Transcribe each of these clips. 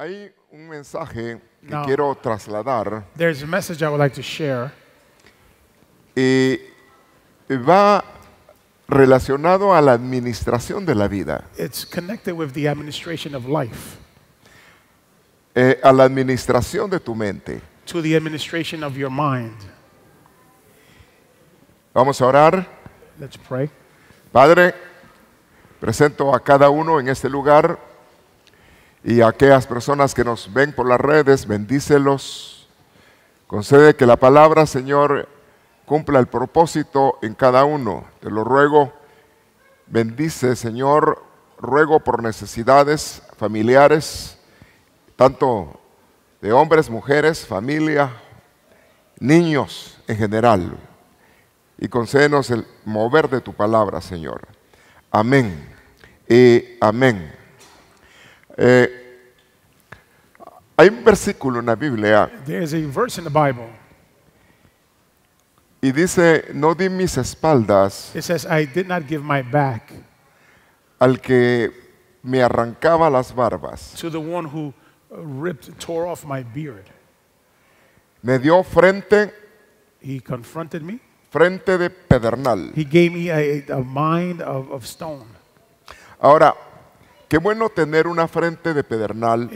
Hay un mensaje que quiero trasladar. Y eh, va relacionado a la administración de la vida. Eh, a la administración de tu mente. Vamos a orar. Padre, presento a cada uno en este lugar y a aquellas personas que nos ven por las redes, bendícelos. Concede que la palabra, Señor, cumpla el propósito en cada uno. Te lo ruego. Bendice, Señor, ruego por necesidades familiares, tanto de hombres, mujeres, familia, niños en general. Y concédenos el mover de tu palabra, Señor. Amén. Y amén. Eh, hay un versículo en la Biblia. There's a verse in the Bible. Y dice, no di mis espaldas. It says, I did not give my back. Al que me arrancaba las barbas. To the one who uh, ripped, tore off my beard. Me dio frente. He confronted me. Frente de pedernal. He gave me a, a mind of, of stone. Ahora, Qué bueno tener una frente de pedernal.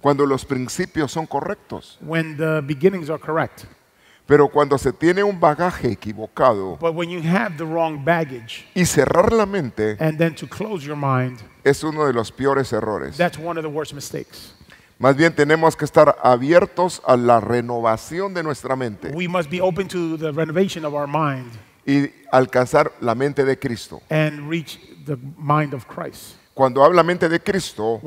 cuando los principios son correctos. Pero cuando se tiene un bagaje equivocado y cerrar la mente es uno de los peores errores. Más bien tenemos que estar abiertos a la renovación de nuestra mente y alcanzar la mente de Cristo. Cuando habla mente de Cristo,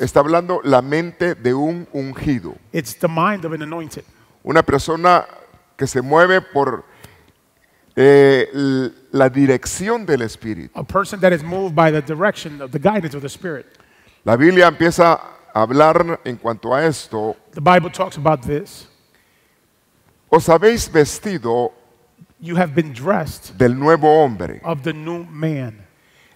está hablando la mente de un ungido, una persona que se mueve por eh, la dirección del Espíritu. La Biblia empieza a hablar en cuanto a esto. Os habéis vestido you have been dressed del nuevo hombre, of the new man,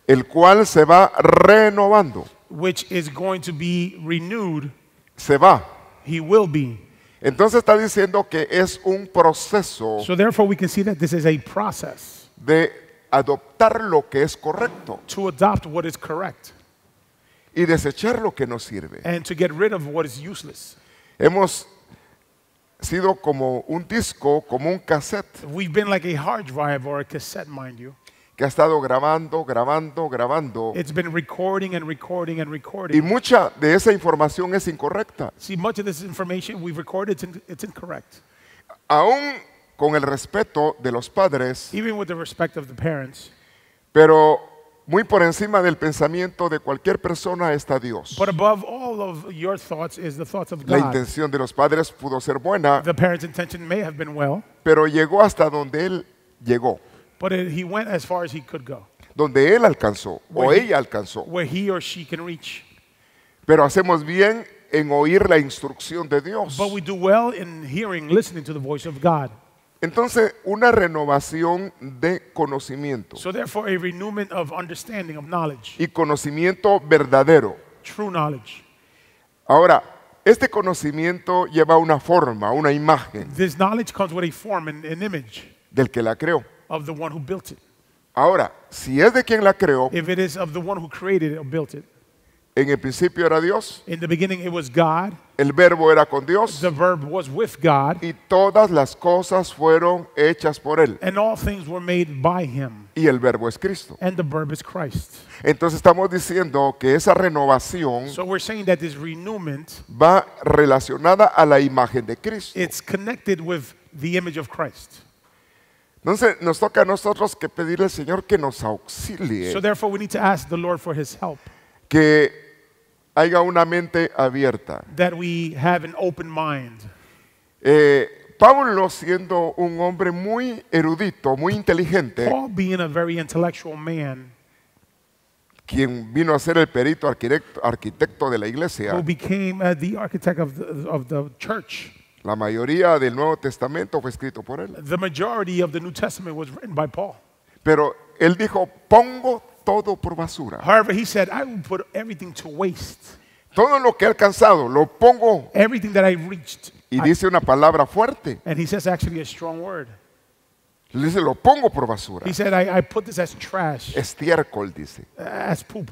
el cual se va renovando, which is going to be renewed. Se va. He will be. Entonces está diciendo que es un proceso so therefore we can see that this is a process de adoptar lo que es correcto to adopt what is correct y desechar lo que no sirve. and to get rid of what is useless. Hemos sido como un disco, como un cassette. We've been like a hard drive or a cassette, mind you. Que ha estado grabando, grabando, grabando. It's been recording and recording and recording. Y mucha de esa información es incorrecta. See, much of this information we've recorded, it's incorrect. Aún con el respeto de los padres. Even with the respect of the parents. Pero muy por encima del pensamiento de cualquier persona está Dios. La intención de los padres pudo ser buena, pero llegó hasta donde él llegó, donde él alcanzó o ella alcanzó. Pero hacemos bien en oír la instrucción de Dios. Entonces, una renovación de conocimiento. Y conocimiento verdadero. Ahora, este conocimiento lleva una forma, una imagen. del que la creó. Ahora, si es de quien la creó, en el principio era Dios. El verbo era con Dios. Y todas las cosas fueron hechas por él. Y el verbo es Cristo. Entonces estamos diciendo que esa renovación va relacionada a la imagen de Cristo. Entonces nos toca a nosotros que pedirle al Señor que nos auxilie. Que haya una mente abierta. Eh, Pablo siendo un hombre muy erudito, muy inteligente, quien vino a ser el perito arquitecto, de la iglesia, uh, La mayoría del Nuevo Testamento fue escrito por él. Pero él dijo, pongo todo por basura. However, he said, I will put everything to waste. Todo lo que he alcanzado lo pongo. Everything that I reached. Y I, dice una palabra fuerte. And he says actually a strong word. Le dice, lo pongo por basura. He said, I, I put this as trash. Estiércol, dice. Uh, as poop.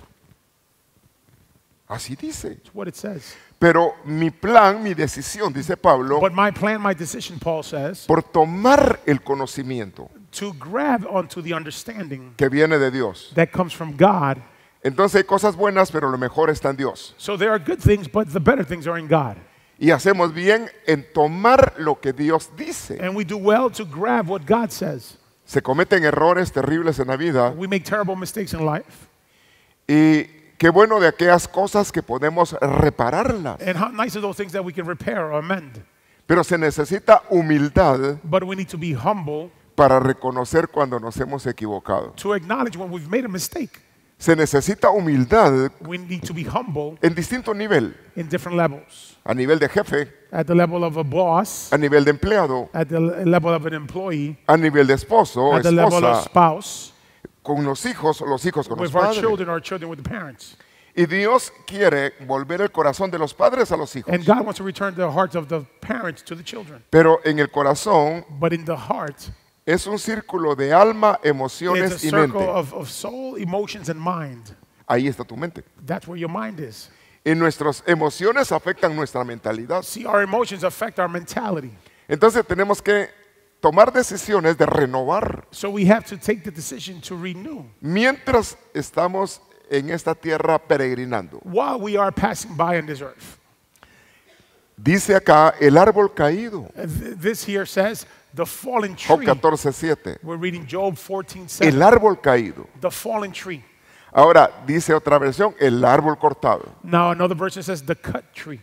Así dice. It's what it says. Pero mi plan, mi decisión, dice Pablo, But my plan, my decision, Paul says, por tomar el conocimiento. to grab onto the understanding que viene de Dios. that comes from God. Entonces hay cosas buenas, pero lo mejor está en Dios. So there are good things, but the better things are in God. Y hacemos bien en tomar lo que Dios dice. And we do well to grab what God says. Se cometen errores terribles en la vida We make terrible mistakes in life. y qué bueno de aquellas cosas que podemos repararlas. And how nice are those things that we can repair or amend. Pero se necesita humildad But we need to be humble para reconocer cuando nos hemos equivocado. To acknowledge when we've made a mistake. Se necesita humildad We need to be humble en distinto nivel. In different levels. A nivel de jefe, at the level of a boss, a nivel de empleado, at the level of an employee, a nivel de esposo, o esposa, the level of spouse, con los hijos, los hijos con with los our padres. Children, our children with the parents. Y Dios quiere volver el corazón de los padres a los hijos. And God wants to return the hearts of the parents to the children. Pero en el corazón But in the heart, es un círculo de alma, emociones y mente. Ahí está tu mente. En Y nuestras emociones afectan nuestra mentalidad. Entonces tenemos que tomar decisiones de renovar mientras estamos en esta tierra peregrinando. Dice acá el árbol caído. The fallen tree. Job We're reading Job 14:7. El árbol caído. The fallen tree. Ahora dice otra versión, el árbol cortado. Now another version says the cut tree.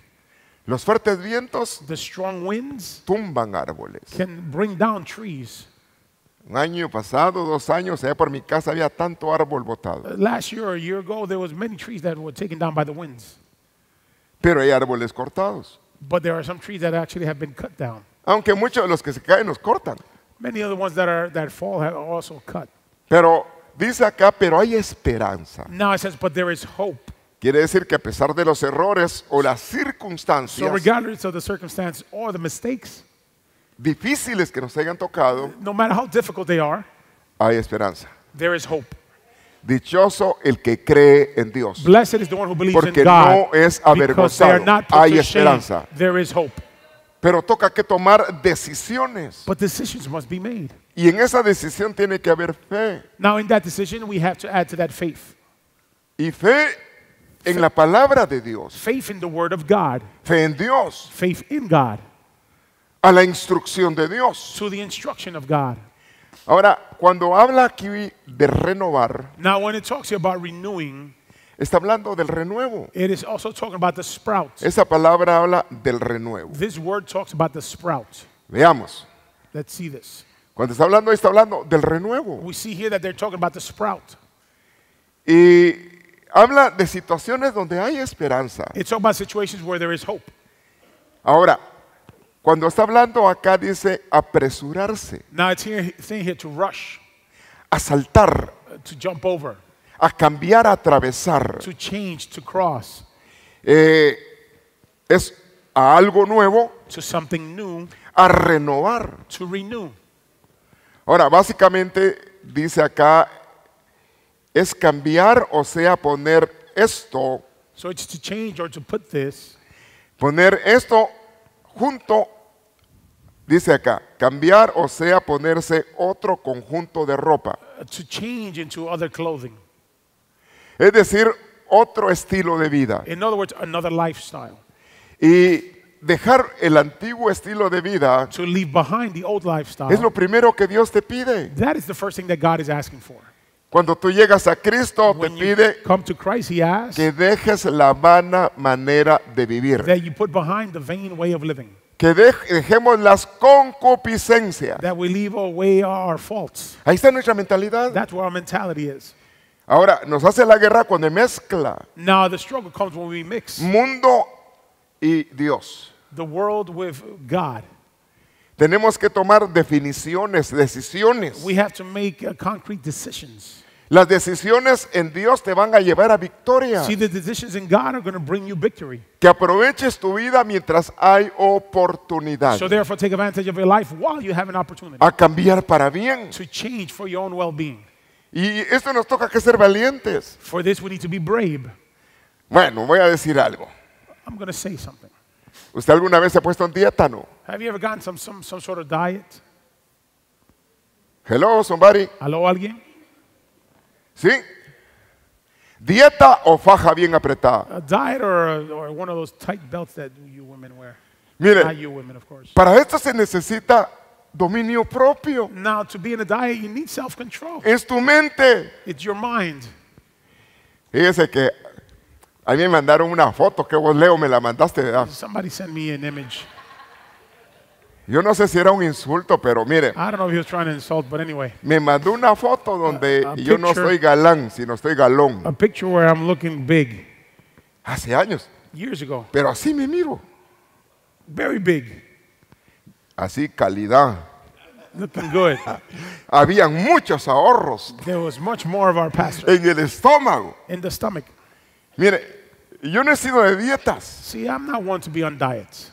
Los fuertes vientos the strong winds tumban árboles. Can bring down trees. Un año pasado, dos años, allá por mi casa había tanto árbol botado. Uh, last year, or a year ago, there was many trees that were taken down by the winds. Pero hay árboles cortados. But there are some trees that actually have been cut down. Aunque muchos de los que se caen nos cortan. Pero dice acá, pero hay esperanza. says, but there Quiere decir que a pesar de los errores o las circunstancias, difíciles que nos hayan tocado, hay esperanza. Dichoso el que cree en Dios, porque no es avergonzado. Hay esperanza. Pero toca que tomar decisiones. But decisions must be made. Y en esa decisión tiene que haber fe. Now in that decision we have to add to that faith. Y fe en la palabra de Dios. Faith in the word of God. Fe en Dios. Faith in God. A la instrucción de Dios. To the instruction of God. Ahora, cuando habla aquí de renovar, Now, when it talks about renewing, Está hablando del renuevo. It is also talking about the sprout. Esa palabra habla del renuevo. This word talks about the sprout. Veamos. Let's see this. Cuando está hablando, está hablando del renuevo. We see here that they're talking about the sprout. Y habla de situaciones donde hay esperanza. It's talking about situations where there is hope. Ahora, cuando está hablando acá dice apresurarse. Now it's here, here to rush. Asaltar. To jump over a cambiar, a atravesar. Eh, es a algo nuevo, a renovar. Ahora, básicamente dice acá, es cambiar, o sea, poner esto. Poner esto junto, dice acá, cambiar, o sea, ponerse otro conjunto de ropa. To change into other clothing. Es decir, otro estilo de vida. In other words, another lifestyle. Y dejar el antiguo estilo de vida to leave behind the old lifestyle. es lo primero que Dios te pide. That is the first thing that God is asking for. Cuando tú llegas a Cristo, When te pide come to Christ, he asks que dejes la vana manera de vivir. That you put behind the vain way of living. Que dejemos las concupiscencias. That we leave away our faults. Ahí está nuestra mentalidad. That's where our mentality is. Ahora, nos hace la guerra cuando mezcla. Mundo y Dios. Tenemos que tomar definiciones, decisiones. Uh, Las decisiones en Dios te van a llevar a victoria. Que aproveches tu vida mientras hay oportunidad. a cambiar para bien. Y esto nos toca que ser valientes. For this we need to be brave. Bueno, voy a decir algo. I'm going to say something. ¿Usted alguna vez se ha puesto en dieta, no? Have you ever gotten some, some, some sort of diet? Hello, somebody. ¿Aló, alguien? ¿Sí? ¿Dieta o faja bien apretada? A diet or, or one of those tight belts that you women wear. Mire, Not you women, of course. para esto se necesita dominio propio. Now, to be in a diet, you need self-control. Es tu mente. It's your mind. Fíjese que a mí me mandaron una foto que vos, Leo, me la mandaste. ¿verdad? Somebody sent me an image. Yo no sé si era un insulto, pero mire. I don't know if he was trying to insult, but anyway. Me mandó una foto donde a, a yo no soy galán, sino estoy galón. A picture where I'm looking big. Hace años. Years ago. Pero así me miro. Very big así calidad. Looking good. Habían muchos ahorros There was much more of our pasture en el estómago. in the stomach. Mire, yo no he sido de dietas. See, I'm not one to be on diets,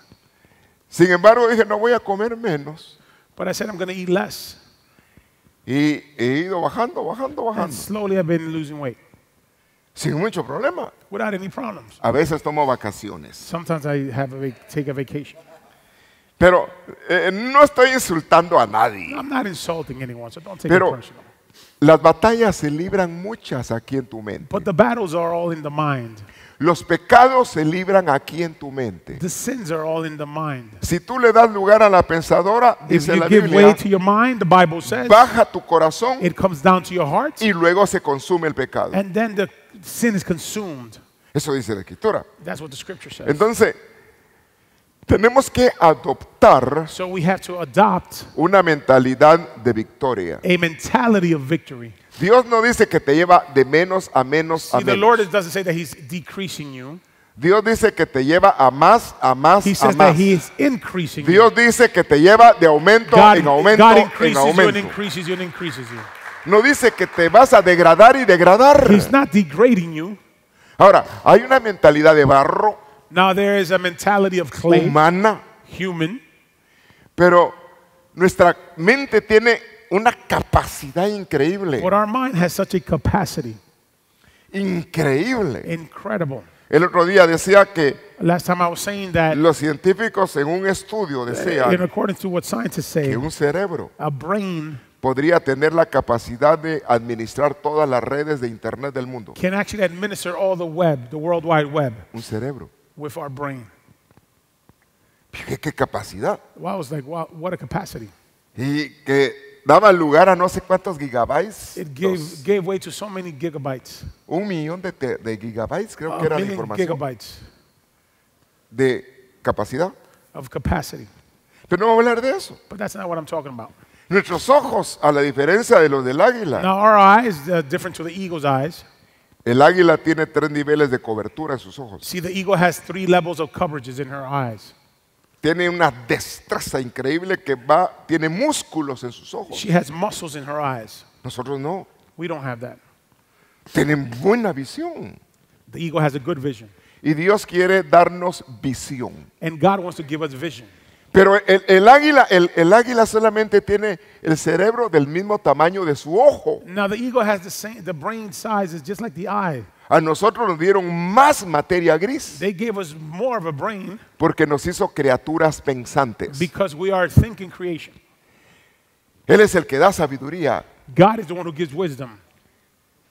Sin embargo, dije, no voy a comer menos. but I said I'm going to eat less. Y he ido bajando, bajando, And bajando. slowly I've been losing weight Sin mucho problema. without any problems. A veces tomo vacaciones. Sometimes I have a take a vacation. Pero eh, eh, no estoy insultando a nadie. Pero, Las batallas se libran muchas aquí en tu mente. Los pecados se libran aquí en tu mente. Si tú le das lugar a la pensadora, baja tu corazón y luego se consume el pecado. Eso dice la Escritura. Entonces, tenemos que adoptar so we have to adopt una mentalidad de victoria. A mentality of victory. Dios no dice que te lleva de menos a menos a menos. The Lord doesn't say that he's decreasing you. Dios dice que te lleva a más, a más, he says a más. That he is increasing Dios you. dice que te lleva de aumento God, en aumento God increases en aumento. You and increases you and increases you. No dice que te vas a degradar y degradar. He's not degrading you. Ahora, hay una mentalidad de barro Now there is a mentality of clay, humana, human, pero nuestra mente tiene una capacidad increíble. but our mind has such a capacity. Increíble. Incredible. El otro día decía que Last time I was saying that los científicos en un estudio in decían to what say, que un cerebro a brain podría tener la capacidad de administrar todas las redes de internet del mundo. can actually administer all the web, the World Wide Web. Un cerebro. with our brain. ¿Qué, qué capacidad? Wow, I was like, wow, what a capacity. Y que daba lugar a no sé cuántos gigabytes. It gave, los- gave way to so many gigabytes. un millón de, te- de gigabytes, creo que era la información gigabytes de capacidad. of capacity. Pero no vamos a hablar de eso. But that's not what I'm talking about. Nuestros ojos, a la diferencia de los del águila, Now, our eyes are uh, different to the eagle's eyes. El águila tiene tres niveles de cobertura en sus ojos. See, the eagle has three levels of coverages in her eyes. Tiene una destreza increíble que va, tiene músculos en sus ojos. She has muscles in her eyes. Nosotros no. We don't have that. Tienen buena visión. The eagle has a good vision. Y Dios quiere darnos visión. And God wants to give us vision. Pero el, águila, el, águila solamente tiene el cerebro del mismo tamaño de su ojo. A nosotros nos dieron más materia gris. porque nos hizo criaturas pensantes. Él es el que da sabiduría.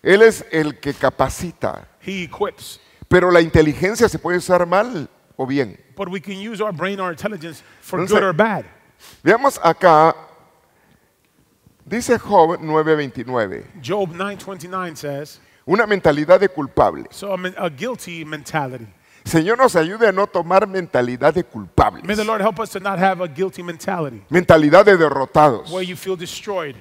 Él es el que capacita. Pero la inteligencia se puede usar mal o bien but we can use our brain, our intelligence for Entonces, good or bad. Veamos acá, dice Job 9:29. Job 9:29 says. Una mentalidad de culpable. So a, a guilty mentality. Señor nos ayude a no tomar mentalidad de culpables. May the Lord help us to not have a guilty mentality. Mentalidad de derrotados. Where you feel destroyed.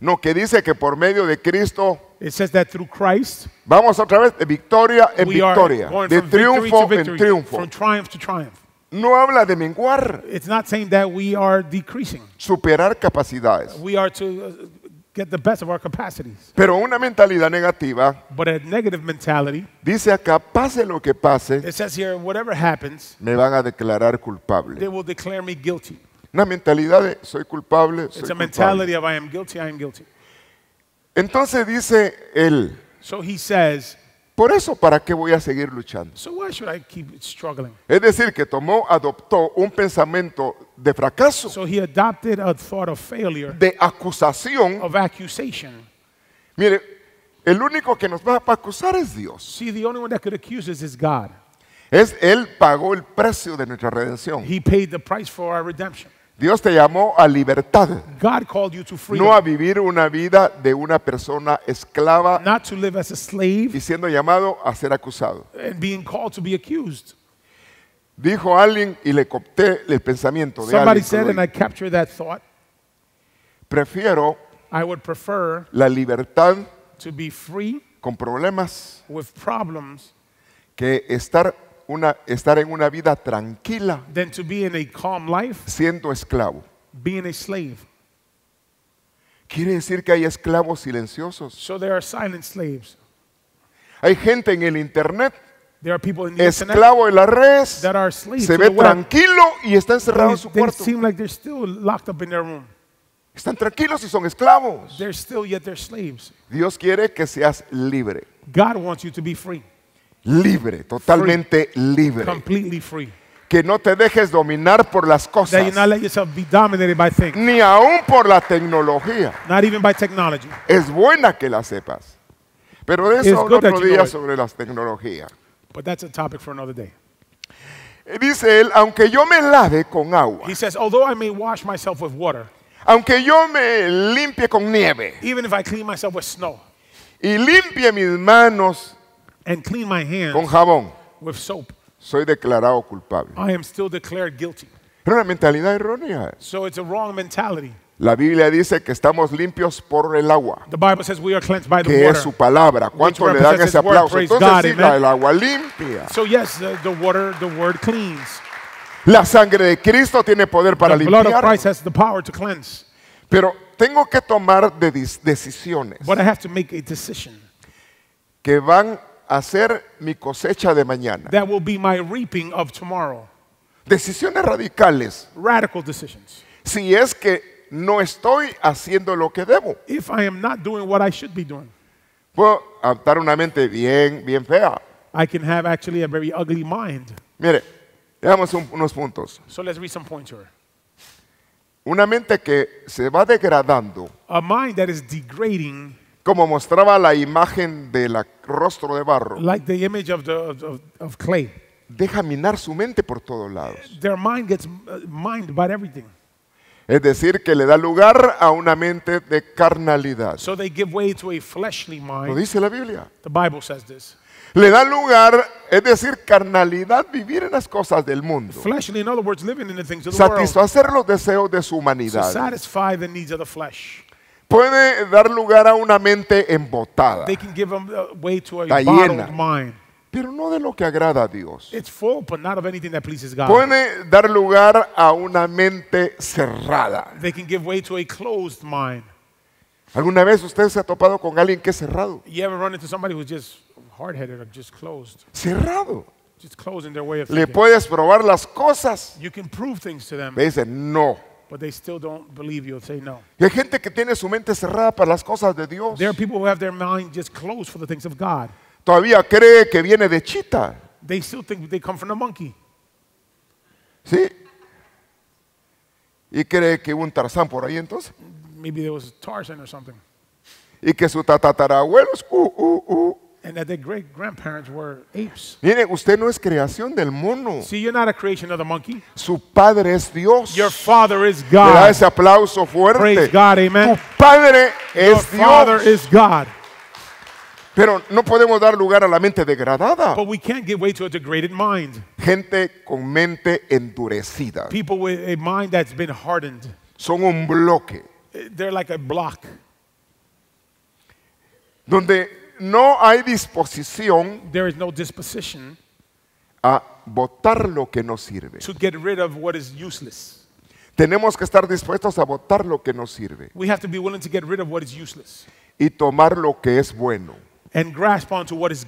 No, que dice que por medio de Cristo It says that through Christ, Vamos otra vez de victoria en victoria, de triunfo victory to en triunfo. from triumph to triumph. No habla de menguar, It's not saying that we are decreasing. superar capacidades, We are to uh, get the best of our capacities. pero una mentalidad negativa But a negative mentality, dice acá, pase lo que pase, it says here, whatever happens, me van a declarar culpable. they will declare me guilty. Una mentalidad de soy culpable, soy It's a culpable. mentality of I am guilty, I am guilty. Entonces dice él, por eso, ¿para qué voy a seguir luchando? Es decir, que tomó, adoptó un pensamiento de fracaso, de acusación. Mire, el único que nos va a acusar es Dios. Es Él pagó el precio de nuestra redención. Dios te llamó a libertad. No a vivir una vida de una persona esclava. Y siendo llamado a ser acusado. Dijo alguien y le copté el pensamiento de alguien. Prefiero la libertad con problemas que estar estar en una vida tranquila siendo esclavo. Quiere decir que hay esclavos silenciosos. Hay gente en el internet, esclavo de la red se ve tranquilo y está encerrado en su cuarto. Están tranquilos y son esclavos. Dios quiere que seas libre. God wants to libre, totalmente free, libre. Completely free. Que no te dejes dominar por las cosas. That not let yourself be dominated by things. Ni aún por la tecnología. Not even by technology. Es buena que la sepas. Pero de eso otro día sobre las tecnologías. But that's a topic for another day. Dice él, aunque yo me lave con agua. He says, although I may wash myself with water. Aunque yo me limpie con nieve. Even if I clean myself with snow. Y limpie mis manos and clean my hands con jabón, with soap, soy declarado culpable. I am still declared guilty. Pero una mentalidad errónea. So it's a wrong mentality. La Biblia dice que estamos limpios por el agua. The Bible says we are cleansed by the que water, es su palabra. ¿Cuánto le dan ese aplauso? Entonces God, sí, la, el agua limpia. So yes, the, the water, the word cleans. La sangre de Cristo tiene poder para the limpiar. Blood of Christ has the power to cleanse. Pero tengo que tomar de decisiones But I have to make a decision. que van hacer mi cosecha de mañana. That will be my reaping of tomorrow. Decisiones radicales. Radical decisions. Si es que no estoy haciendo lo que debo. If I am not doing what I should be doing. Puedo adoptar una mente bien, bien fea. I can have actually a very ugly mind. Mire, veamos un, unos puntos. So let's read some points here. Una mente que se va degradando. A mind that is degrading como mostraba la imagen del rostro de barro, deja minar su mente por todos lados. Their mind gets uh, everything. Es decir, que le da lugar a una mente de carnalidad. So Lo dice la Biblia. Le da lugar, es decir, carnalidad, vivir en las cosas del mundo. Satisfacer los deseos de su humanidad. satisfy the needs of the flesh puede dar lugar a una mente embotada. They can give them way to a bottled mind. Pero no de lo que agrada a Dios. It's full, but not of anything that pleases God. Puede dar lugar a una mente cerrada. They can give way to a closed mind. ¿Alguna vez usted se ha topado con alguien que es cerrado? You ever run into somebody who's just hard-headed or just closed? Cerrado. Just closed their way of Le puedes probar las cosas. You can prove things to them. Le dice no. But they still don't believe you. Say no. Y hay gente que tiene su mente cerrada para las cosas de Dios. There are people who have their mind just closed for the things of God. Todavía cree que viene de chita. They still think they come from a monkey. ¿Sí? Y cree que hubo un Tarzán por ahí entonces. Maybe there was a Tarzan or something. Y que su tata es uh, uh, uh. And that their great grandparents were apes. Mire, usted no es creación del mono. See, you're not a creation of the monkey. Su padre es Dios. Your father is God. Le da ese aplauso fuerte. Praise God, amen. Tu padre es Your Dios. Father is God. Pero no podemos dar lugar a la mente degradada. But we can't give way to a degraded mind. Gente con mente endurecida. People with a mind that's been hardened. Son un bloque. Eh, they're like a block. Donde no hay disposición a votar lo que no sirve. Tenemos que estar dispuestos a votar lo que no sirve y tomar lo que es bueno,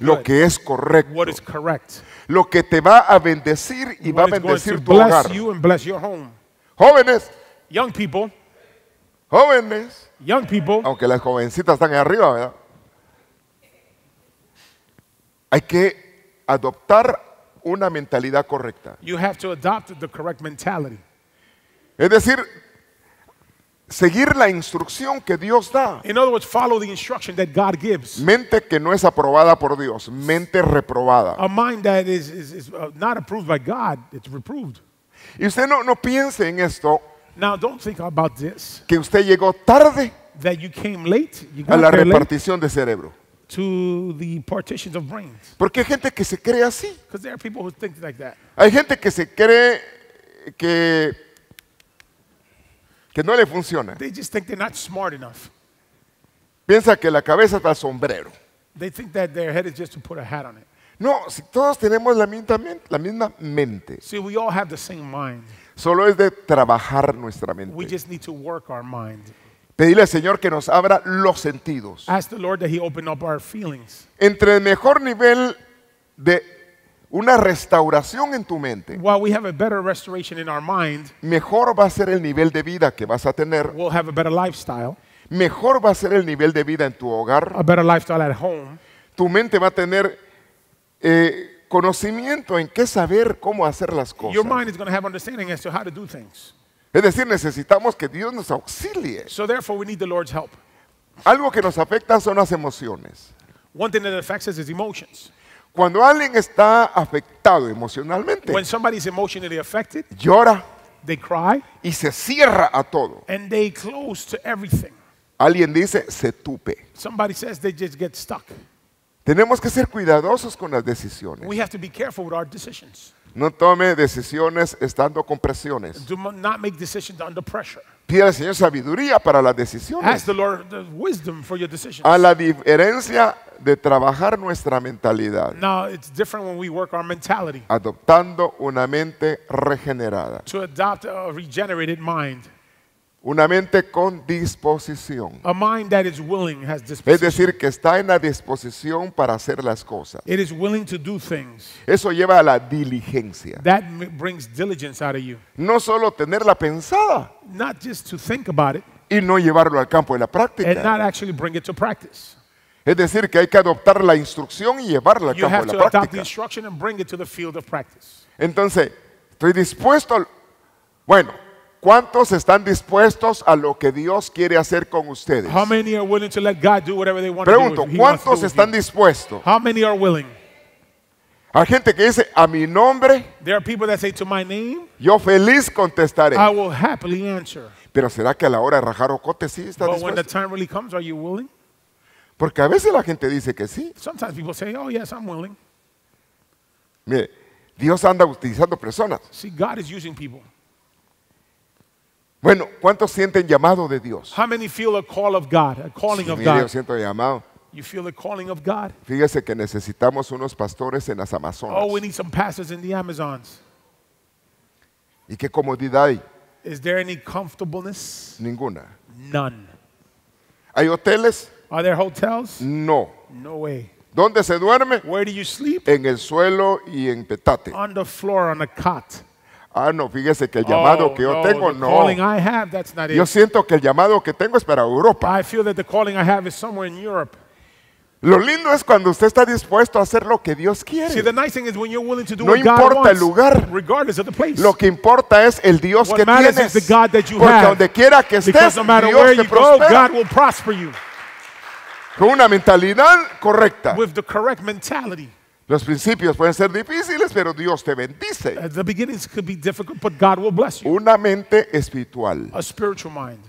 lo que es correcto, lo que te va a bendecir y va a bendecir tu hogar. Jóvenes, Young people, jóvenes, aunque las jovencitas están ahí arriba, ¿verdad? Hay que adoptar una mentalidad correcta. Es decir, seguir la instrucción que Dios da. In Mente que no es aprobada por Dios, mente reprobada. Y usted no, piense en esto. Que usted llegó tarde a la repartición de cerebro to the partitions of brains. Porque hay gente que se cree así. Because there are people who think like that. Hay gente que se cree que que no le funciona. They just think they're not smart enough. Piensa que la cabeza está sombrero. They think that their head is just to put a hat on it. No, si todos tenemos la misma, la misma mente. See, we all have the same mind. Solo es de trabajar nuestra mente. We just need to work our mind. Pedirle al Señor que nos abra los sentidos. Entre el mejor nivel de una restauración en tu mente, mejor va a ser el nivel de vida que vas a tener, mejor va a ser el nivel de vida en tu hogar, Tu mente va a tener eh, conocimiento en qué saber cómo hacer las cosas. Es decir, necesitamos que Dios nos auxilie. Algo que nos afecta son las emociones. Cuando alguien está afectado emocionalmente, llora y se cierra a todo. Alguien dice, se tupe. Tenemos que ser cuidadosos con las decisiones. No tome decisiones estando con presiones. Do not make decisions under pressure. Pide al Señor sabiduría para las decisiones. Ask the Lord the wisdom for your decisions. A la diferencia de trabajar nuestra mentalidad. Now it's different when we work our mentality. Adoptando una mente regenerada. To adopt a regenerated mind. Una mente con disposición. Es decir, que está en la disposición para hacer las cosas. Eso lleva a la diligencia. No solo tenerla pensada. Y no llevarlo al campo de la práctica. Es decir, que hay que adoptar la instrucción y llevarla al campo de la práctica. Entonces, estoy dispuesto, bueno, ¿Cuántos están dispuestos a lo que Dios quiere hacer con ustedes? Pregunto, ¿cuántos están dispuestos? Hay gente que dice a mi nombre. Yo feliz contestaré. Pero será que a la hora de rajar ocote sí está dispuesto? Porque a veces la gente dice que sí. Oh, Mire, Dios anda utilizando personas. Bueno, ¿cuántos sienten llamado de Dios? How many feel a call of God, a calling sí, of God? Yo siento llamado. You feel the calling of God. Fíjese que necesitamos unos pastores en las Amazonas. Oh, we need some pastors in the Amazons. ¿Y qué comodidad hay? Is there any comfortableness? Ninguna. None. ¿Hay hoteles? Are there hotels? No. No way. ¿Dónde se duerme? Where do you sleep? En el suelo y en petate. On the floor, on a cot. Ah, no, fíjese que el oh, llamado que yo tengo no. yo siento que el llamado que tengo es para Europa. Lo lindo es cuando usted está dispuesto a hacer lo que Dios quiere. no importa el lugar. Lo que importa es el Dios que tienes. Porque donde quiera que estés, Dios te prospera. Con una mentalidad correcta. Los principios pueden ser difíciles, pero Dios te bendice. At uh, the beginnings can be difficult, but God will bless you. Una mente espiritual. A spiritual mind.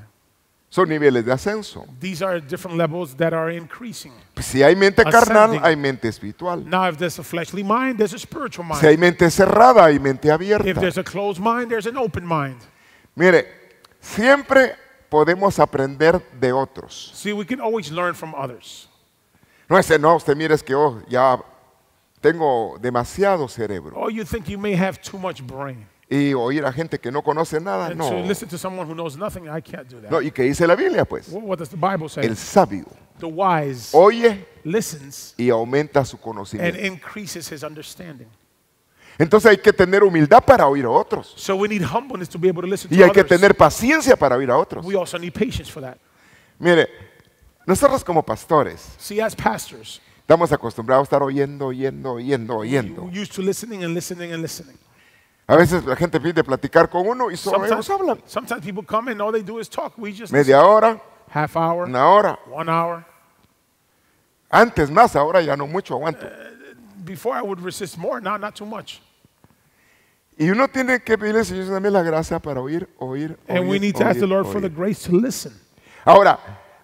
Son niveles de ascenso. These are different levels that are increasing. Si hay mente carnal, Ascending. hay mente espiritual. Now, if there's a fleshly mind, there's a spiritual mind. Si hay mente cerrada, hay mente abierta. If there's a closed mind, there's an open mind. Mire, siempre podemos aprender de otros. See, we can always learn from others. No es, no, usted mire es que oh, ya tengo demasiado cerebro. Oh, y oír a gente que no conoce nada, no. ¿Y qué dice la Biblia, pues? El sabio oye y aumenta su conocimiento. Entonces hay que tener humildad para oír a otros. Y hay que tener paciencia para oír a otros. Mire, nosotros como pastores Estamos acostumbrados a estar oyendo, oyendo, oyendo, oyendo. Used to listening and listening and listening. A veces la gente pide platicar con uno y solo ellos hablan. Sometimes people come and all they do is talk. We just Media hora, half hour, una hora. One hour. Antes más, ahora ya no mucho aguanto. Uh, before I would resist more, now not too much. Y uno tiene que pedirle, al Señor, también la gracia para oír, oír, oír. And we need oír, to ask the Lord oír. for the grace to listen. Ahora,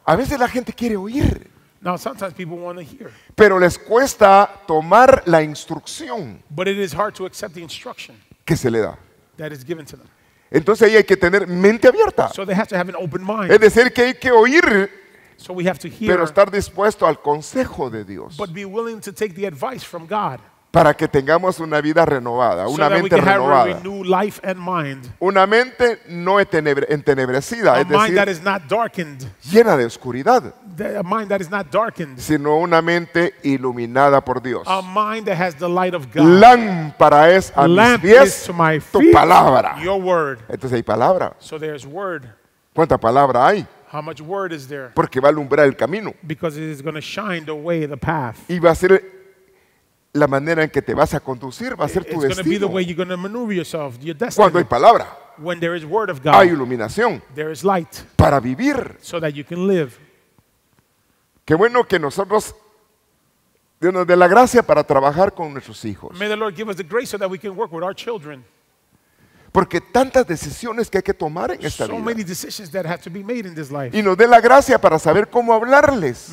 a veces la gente quiere oír. Now, sometimes people want to hear. Pero les cuesta tomar la instrucción But it is hard to accept the instruction que se le da. that is given to them. Entonces ahí hay que tener mente abierta. So they have to have an open mind. Es decir, que hay que oír, So we have to hear, pero estar dispuesto al consejo de Dios but be willing to take the advice from God para que tengamos una vida renovada, so una that we mente can have a renovada. life and mind. Una mente no entenebre- entenebrecida, A es mind that decir, is not darkened, llena de oscuridad a mind that is not darkened, sino una mente iluminada por Dios. A mind that has the light of God. Lámpara es a Lamp mis to my feet, tu palabra. Your word. Entonces hay palabra. So there's word. ¿Cuánta palabra hay? How much word is there? Porque va a alumbrar el camino. Because it is going to shine the way, the path. Y va a ser la manera en que te vas a conducir, va a ser tu destino. Yourself, Cuando hay When there is word of God, hay iluminación there is light, para vivir. So that you can live. Que bueno que nosotros Dios nos dé la gracia para trabajar con nuestros hijos. Porque tantas decisiones que hay que tomar en esta vida. Y nos dé la gracia para saber cómo hablarles.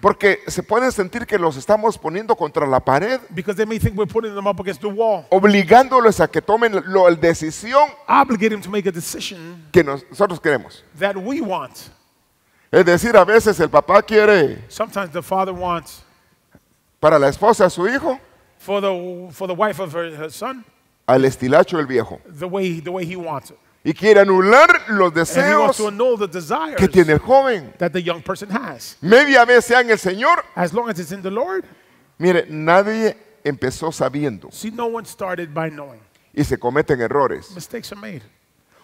Porque se pueden sentir que los estamos poniendo contra la pared. Obligándolos a que tomen la decisión. Que nosotros queremos. Es decir, a veces el papá quiere para la esposa a su hijo al estilacho del viejo. Y quiere anular los deseos que tiene el joven. Media vez sea en el Señor. Mire, nadie empezó sabiendo y se cometen errores. made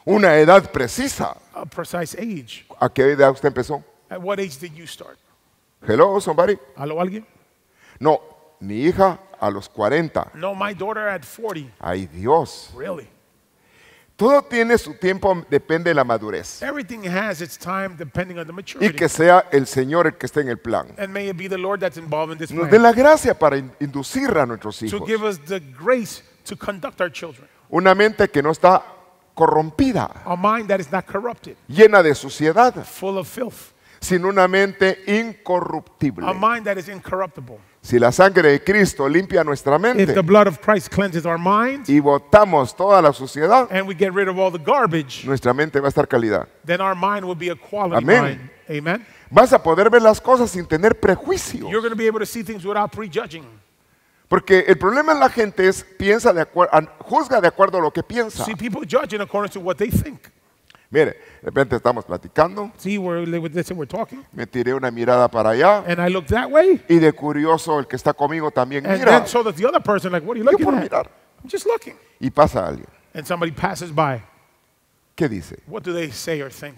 una edad precisa. A precise age. ¿A qué edad usted empezó? At what age did you start? Hello, somebody. ¿Aló alguien? No, mi hija a los 40. No, my daughter at 40. Ay Dios. Really? Todo tiene su tiempo, depende de la madurez. Everything has its time depending on the maturity. Y que sea el Señor el que esté en el plan. And may it be the Lord that's involved in this plan. Nos dé la gracia para in inducir a nuestros hijos. To give us the grace to conduct our children. Una mente que no está corrompida, a mind that is not corrupted, llena de suciedad, full of filth, sin una mente incorruptible. A mind that is incorruptible. Si la sangre de Cristo limpia nuestra mente If the blood of Christ cleanses our mind, y botamos toda la suciedad, and we get rid of all the garbage, nuestra mente va a estar calidad. Then our mind will be a quality Amén. mind. Amen. Vas a poder ver las cosas sin tener prejuicios. You're going to be able to see things without prejudging. Porque el problema en la gente es piensa de acuerdo, juzga de acuerdo a lo que piensa. See, people judge in accordance to what they think. Mire, de repente estamos platicando. See, we're, listen, we're talking. Me tiré una mirada para allá. And I look that way. Y de curioso el que está conmigo también and mira. And so that the other person, like, what are you looking Yo at? Mirar. I'm just looking. Y pasa alguien. And somebody passes by. ¿Qué dice? What do they say or think?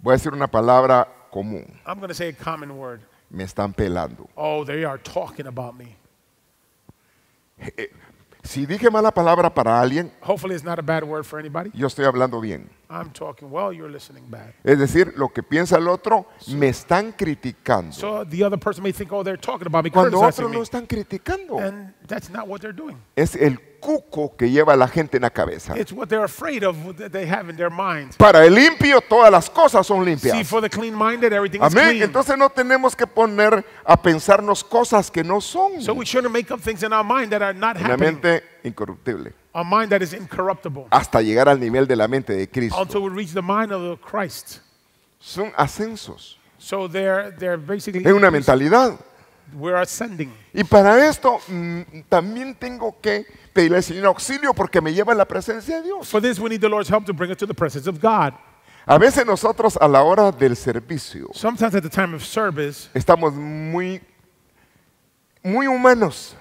Voy a decir una palabra común. I'm going to say a common word. Me están pelando. Oh, they are talking about me. Eh, si dije mala palabra para alguien, yo estoy hablando bien. I'm talking well, you're listening bad. Es decir, lo que piensa el otro so, me están criticando. So the other person may think, oh, they're talking about me, Cuando otros no están criticando. And that's not what they're doing. Es el cuco que lleva a la gente en la cabeza. It's what they're afraid of that they have in their mind. Para el limpio todas las cosas son limpias. See, for the clean-minded everything Amén. is clean. Entonces no tenemos que poner a pensarnos cosas que no son. So we shouldn't make up things in our mind that are not happening. Una mente incorruptible. Hasta llegar al nivel de la mente de Cristo. Son ascensos. So una mentalidad. Y para esto mm, también tengo que pedirle al Señor auxilio porque me lleva a la presencia de Dios. A veces nosotros a la hora del servicio estamos muy, muy humanos.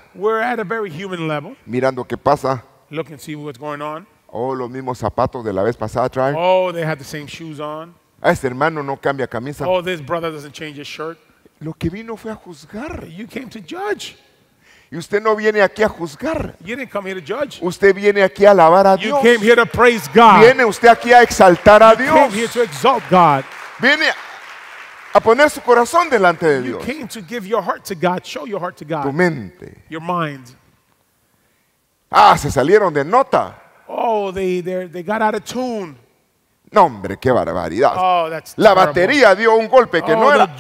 Mirando qué pasa Look and see what's going on. Oh, los mismos zapatos de la vez pasada traen. Oh, they had the same shoes on. Ah, este hermano no cambia camisa. Oh, this brother doesn't change his shirt. Lo que vino fue a juzgar. You came to judge. Y usted no viene aquí a juzgar. You didn't come here to judge. Usted viene aquí a alabar a you Dios. Came here to praise God. Viene usted aquí a exaltar a you Dios. Came here to exalt God. Viene a poner su corazón delante de Dios. You came to give your heart to God. Show your heart to God. Tu mente. Your mind Ah, se salieron de nota. Oh, they, they got out of tune. No, hombre, qué barbaridad. Oh, la batería dio un golpe que oh, no era.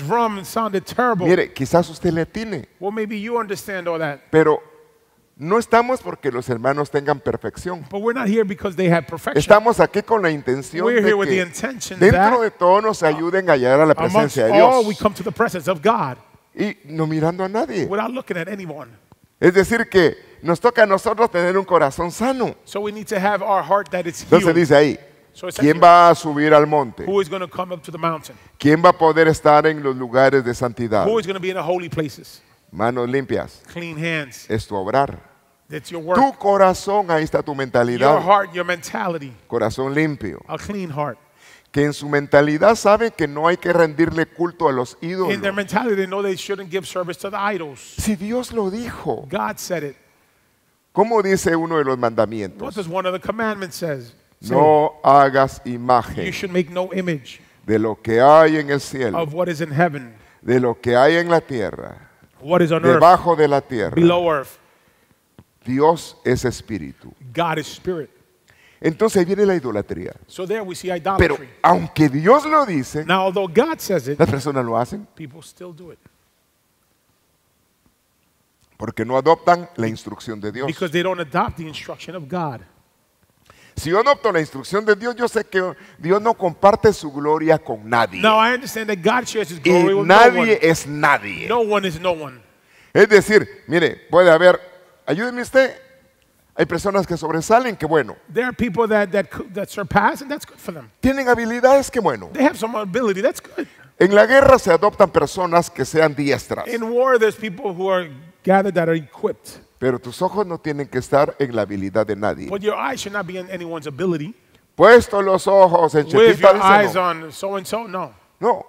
Mire, quizás usted le tiene. Well, maybe you understand all that. Pero no estamos porque los hermanos tengan perfección. estamos aquí con la intención de que dentro de todo nos ayuden a llegar a la presencia de Dios. All, we come to the of God. Y no mirando a nadie. At es decir que nos toca a nosotros tener un corazón sano. Entonces dice ahí, ¿quién va a subir al monte? ¿Quién va a poder estar en los lugares de santidad? Manos limpias. Es tu obrar. Tu corazón, ahí está tu mentalidad. Corazón limpio. que en su mentalidad sabe que no hay que rendirle culto a los ídolos. Si Dios lo dijo, ¿Cómo dice uno de los mandamientos? No hagas imagen de lo que hay en el cielo, de lo que hay en la tierra, debajo de la tierra. Dios es espíritu. Entonces viene la idolatría. Pero aunque Dios lo dice, las personas lo hacen. Porque no adoptan la instrucción de Dios. Si yo adopto la instrucción de Dios, yo sé que Dios no comparte su gloria con nadie. nadie es nadie. Es decir, mire, puede haber, ayúdeme usted, hay personas que sobresalen, que bueno. Tienen habilidades, que bueno. En la guerra se adoptan personas que sean diestras. In Gather that are equipped. Pero tus ojos no tienen que estar en la habilidad de nadie. But your eyes should not be in anyone's ability. Puesto los ojos en With Chepita your eyes no. on so and so, no. No.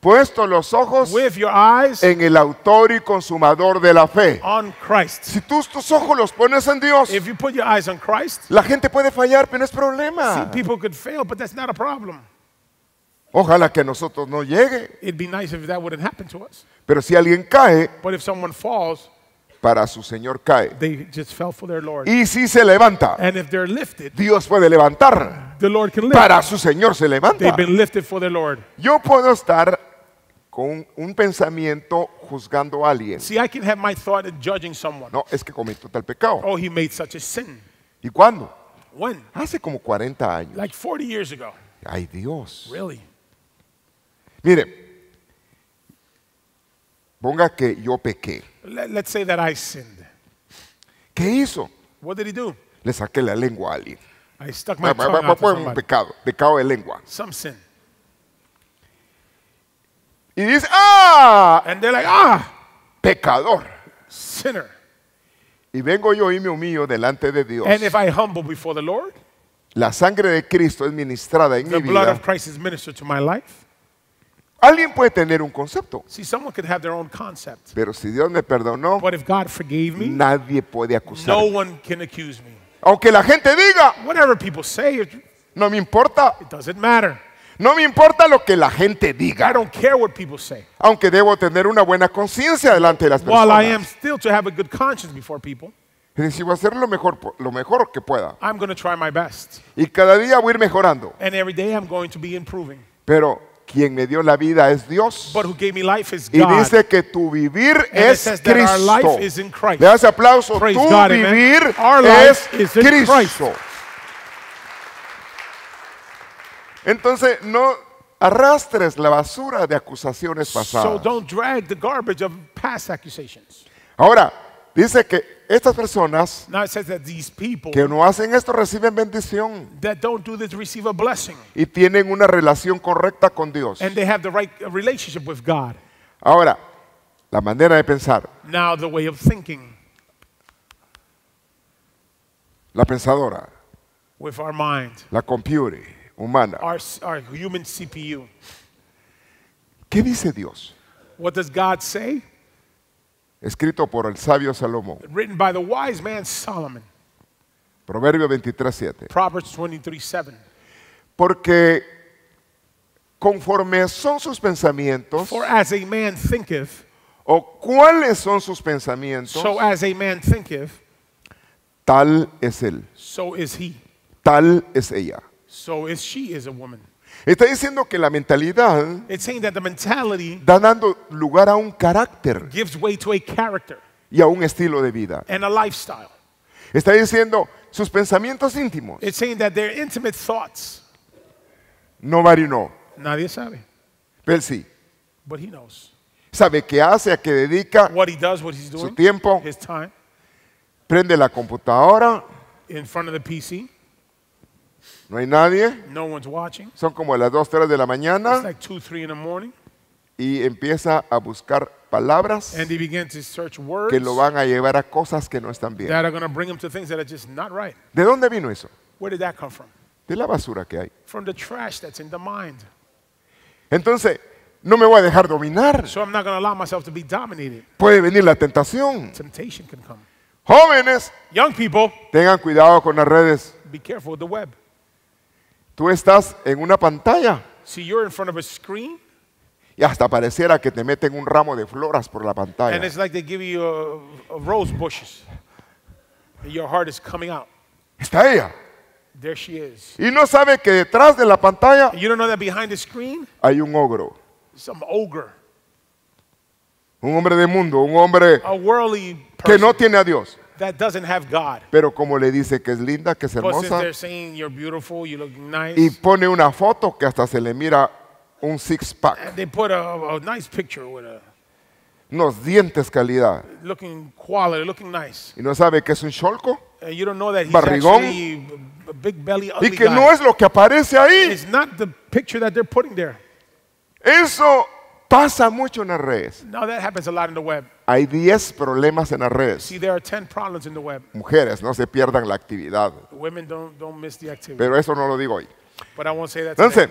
Puesto los ojos With your eyes en el autor y consumador de la fe. on Christ. Si tú tus ojos los pones en Dios, If you put your eyes on Christ, la gente puede fallar, pero no es problema. see, problema. people could fail, but that's not a problem. Ojalá que a nosotros no llegue. It'd be nice if that wouldn't happen to us. Pero si alguien cae, But if someone falls, para su Señor cae. Y si se levanta, Dios puede levantar. Para su Señor se levanta. Yo puedo estar con un pensamiento juzgando a alguien. No, es que cometió tal pecado. Oh, ¿Y cuándo? Hace como 40 años. Like 40 ago. Ay Dios. Mire, Ponga que yo pequé. let's say that I sinned. ¿Qué hizo? What did he do? Le saqué la lengua a alguien. I stuck my tongue out to un pecado, pecado de lengua. Some sin. Y dice, ah, And they're like, ah, pecador. sinner. Y vengo yo y me humillo delante de Dios. And if I humble before the Lord, La sangre de Cristo es ministrada en mi vida. the blood of Christ is ministered to my life. Alguien puede tener un concepto. Pero si Dios me perdonó, nadie puede acusar. acusarme. Aunque la gente diga, no me importa. No me importa lo que la gente diga. Aunque debo tener una buena conciencia delante de las personas. decir, voy a hacer lo mejor, lo mejor que pueda. Y cada día voy a ir mejorando. Pero quien me dio la vida es Dios. Y dice que tu vivir es Cristo. Le das aplauso. tu vivir es Cristo. Entonces no arrastres la basura de acusaciones pasadas. Ahora Dice que estas personas que no hacen esto reciben bendición y tienen una relación correcta con Dios. Ahora, la manera de pensar. La pensadora. La computer humana. ¿Qué dice Dios? God escrito por el sabio Salomón. Written by the wise man Solomon. Proverbio 23, Proverbs 23, 7. Porque conforme son sus pensamientos, For as a man thinketh, o cuáles son sus pensamientos, so as a man thinketh, tal es él. So is he. Tal es ella. So is she is a woman. Está diciendo que la mentalidad da dando lugar a un carácter y a un estilo de vida. Está diciendo sus pensamientos íntimos. No saying nadie sabe, pero él sí. Sabe qué hace, a qué dedica su tiempo. prende la computadora in front of PC. No hay nadie. No one's watching. Son como a las 2, 3 de la mañana. It's like 2, 3 in the morning. Y empieza a buscar palabras And he began to search words que lo van a llevar a cosas que no están bien. that are going to bring him to things that are just not right. ¿De dónde vino eso? Where did that come from? De la basura que hay. From the trash that's in the mind. Entonces, no me voy a dejar dominar. So I'm not going to allow myself to be dominated. Puede venir la tentación. Temptation can come. Jóvenes, Young people, tengan cuidado con las redes. be careful with the web. Tú estás en una pantalla. Y hasta pareciera que te meten un ramo de flores por la pantalla. Está ella. Y no sabe que detrás de la pantalla hay un ogro. Un hombre de mundo, un hombre que no tiene a Dios that doesn't have God. Pero como le dice que es linda, que es But hermosa, they're saying you're beautiful, you look nice, y pone una foto que hasta se le mira un six-pack, they put a, a nice picture with a unos dientes calidad. looking quality, looking nice. Y no sabe que es un cholco And uh, you don't know that he's Barrigón. a big belly ugly y que guy. no es lo que aparece ahí. It's not the picture that they're putting there. Eso Pasa mucho en las redes. Now that happens a lot in the web. Hay 10 problemas en las redes. See, there are 10 problems in the web. Mujeres, no se pierdan la actividad. Women don't, don't miss the activity. Pero eso no lo digo hoy. But I won't say that Entonces,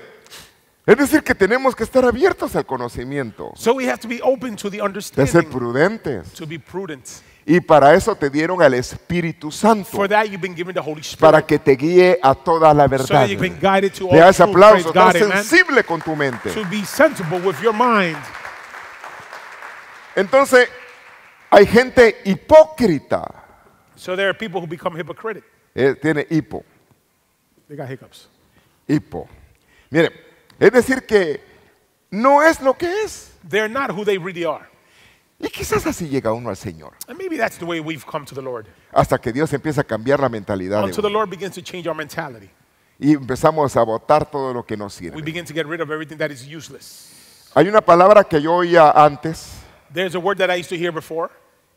es decir, que tenemos que estar abiertos al conocimiento. So we have to be open to the understanding. De ser prudentes. To be prudent. Y para eso te dieron al Espíritu Santo. Para que te guíe a toda la verdad. sensible con tu mente. Entonces, hay gente hipócrita. Eh, tiene hipo. Hipo. Mire, es decir que no es lo que es. They're not who they really are. Y quizás así llega uno al Señor. And maybe that's the way we've come to the Lord. Hasta que Dios empieza a cambiar la mentalidad. Until the Lord begins to change our mentality. Y empezamos a botar todo lo que no sirve. We begin to get rid of everything that is useless. Hay una palabra que yo oía antes. There's a word that I used to hear before.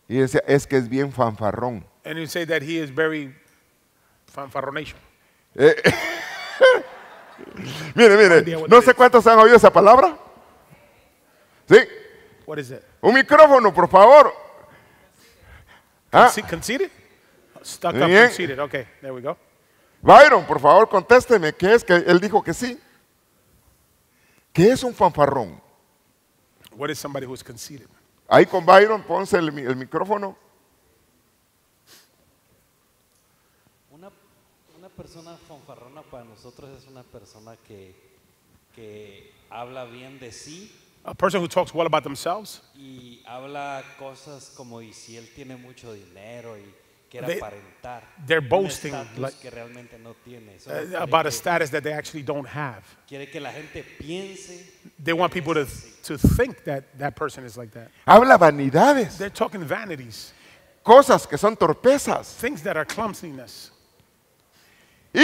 Y decía, es que es bien fanfarrón. And you say that he is very fanfarronation. Eh, mire, mire, no sé cuántos han oído esa palabra. ¿Sí? What is it? Un micrófono, por favor. Ah. Stuck up Okay, there we go. Byron, por favor, contésteme qué es que él dijo que sí. ¿Qué es un fanfarrón? What is somebody who's conceited? Ahí con Byron, ponse el, micrófono. Una, una, persona fanfarrona para nosotros es una persona que, que habla bien de sí A person who talks well about themselves. Y habla cosas como y si él tiene mucho dinero y quiere they, aparentar. They're boasting like, que realmente no tiene. So uh, about a status that they actually don't have. Quiere que la gente piense. They want people to, to think that that person is like that. Habla vanidades. They're talking vanities. Cosas que son torpezas. Things that are clumsiness. Y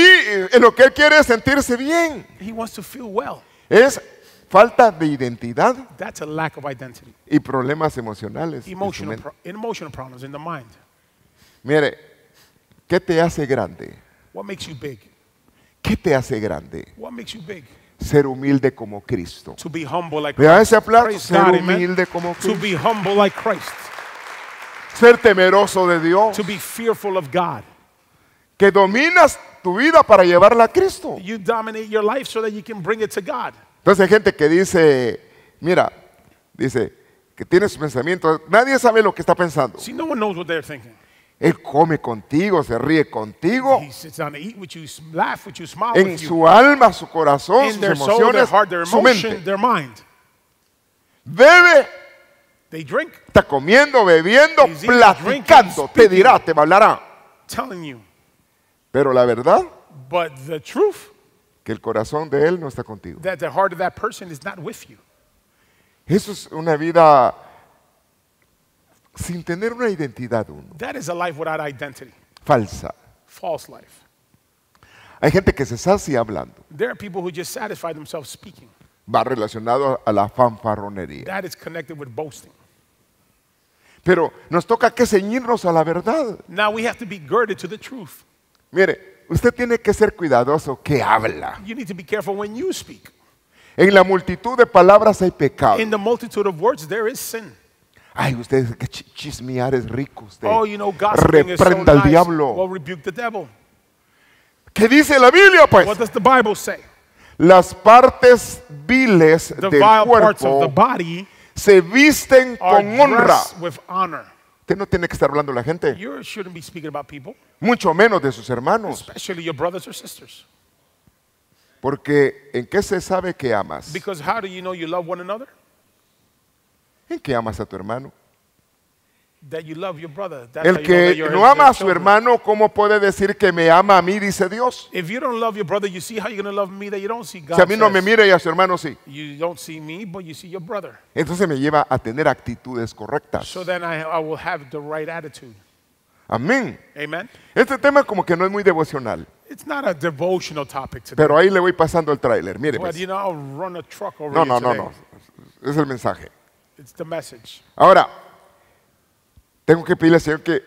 lo que él quiere es sentirse bien. He wants to feel well. Es falta de identidad That's a lack of identity. y problemas emocionales. Emotional, en su pro- emotional problems in the mind. Mire, ¿qué te hace grande? What makes you big? ¿Qué te hace grande? What makes you big? Ser humilde como Cristo. To be humble like Christ. da ese aplauso? Praise Ser God, amen. humilde como To be humble like Christ. Ser temeroso de Dios. To be fearful of God. Que dominas tu vida para llevarla a Cristo. You dominate your life so that you can bring it to God. Entonces hay gente que dice, mira, dice que tiene su pensamientos, nadie sabe lo que está pensando. Él come contigo, se ríe contigo. en su alma, su corazón, sus emociones, su mente. Bebe. Está comiendo, bebiendo, platicando. te dirá, te hablará. Pero la verdad que el corazón de él no está contigo. That the heart of that person is not with you. Eso es una vida sin tener una identidad uno. That is a life without identity. Falsa. False life. Hay gente que se sacia hablando. There are people who just satisfy themselves speaking. Va relacionado a la fanfarronería. That is connected with boasting. Pero nos toca que ceñirnos a la verdad. Now we have to be girded to the truth. Mire, Usted tiene que ser cuidadoso que habla. You need to be careful when you speak. En la multitud de palabras hay pecado. In the multitude of words there is sin. Ay, usted que chismear es rico usted. Oh, you know, Reprenda so al nice. diablo. Well, rebuke the devil. ¿Qué dice la Biblia pues? What does the Bible say? Las partes viles the del cuerpo body se visten con honra. With honor. Usted no tiene que estar hablando de la gente. Mucho menos de sus hermanos. Porque ¿en qué se sabe que amas? ¿En qué amas a tu hermano? El que no ama a su hermano, ¿cómo puede decir que me ama a mí? Dice Dios. Si a mí no me mire y a su hermano sí. Entonces me lleva a tener actitudes correctas. Amén. Este tema como que no es muy devocional. Pero ahí le voy pasando el tráiler, mire. no, no, no, no. Es el mensaje. Ahora, tengo que pedirle al Señor que,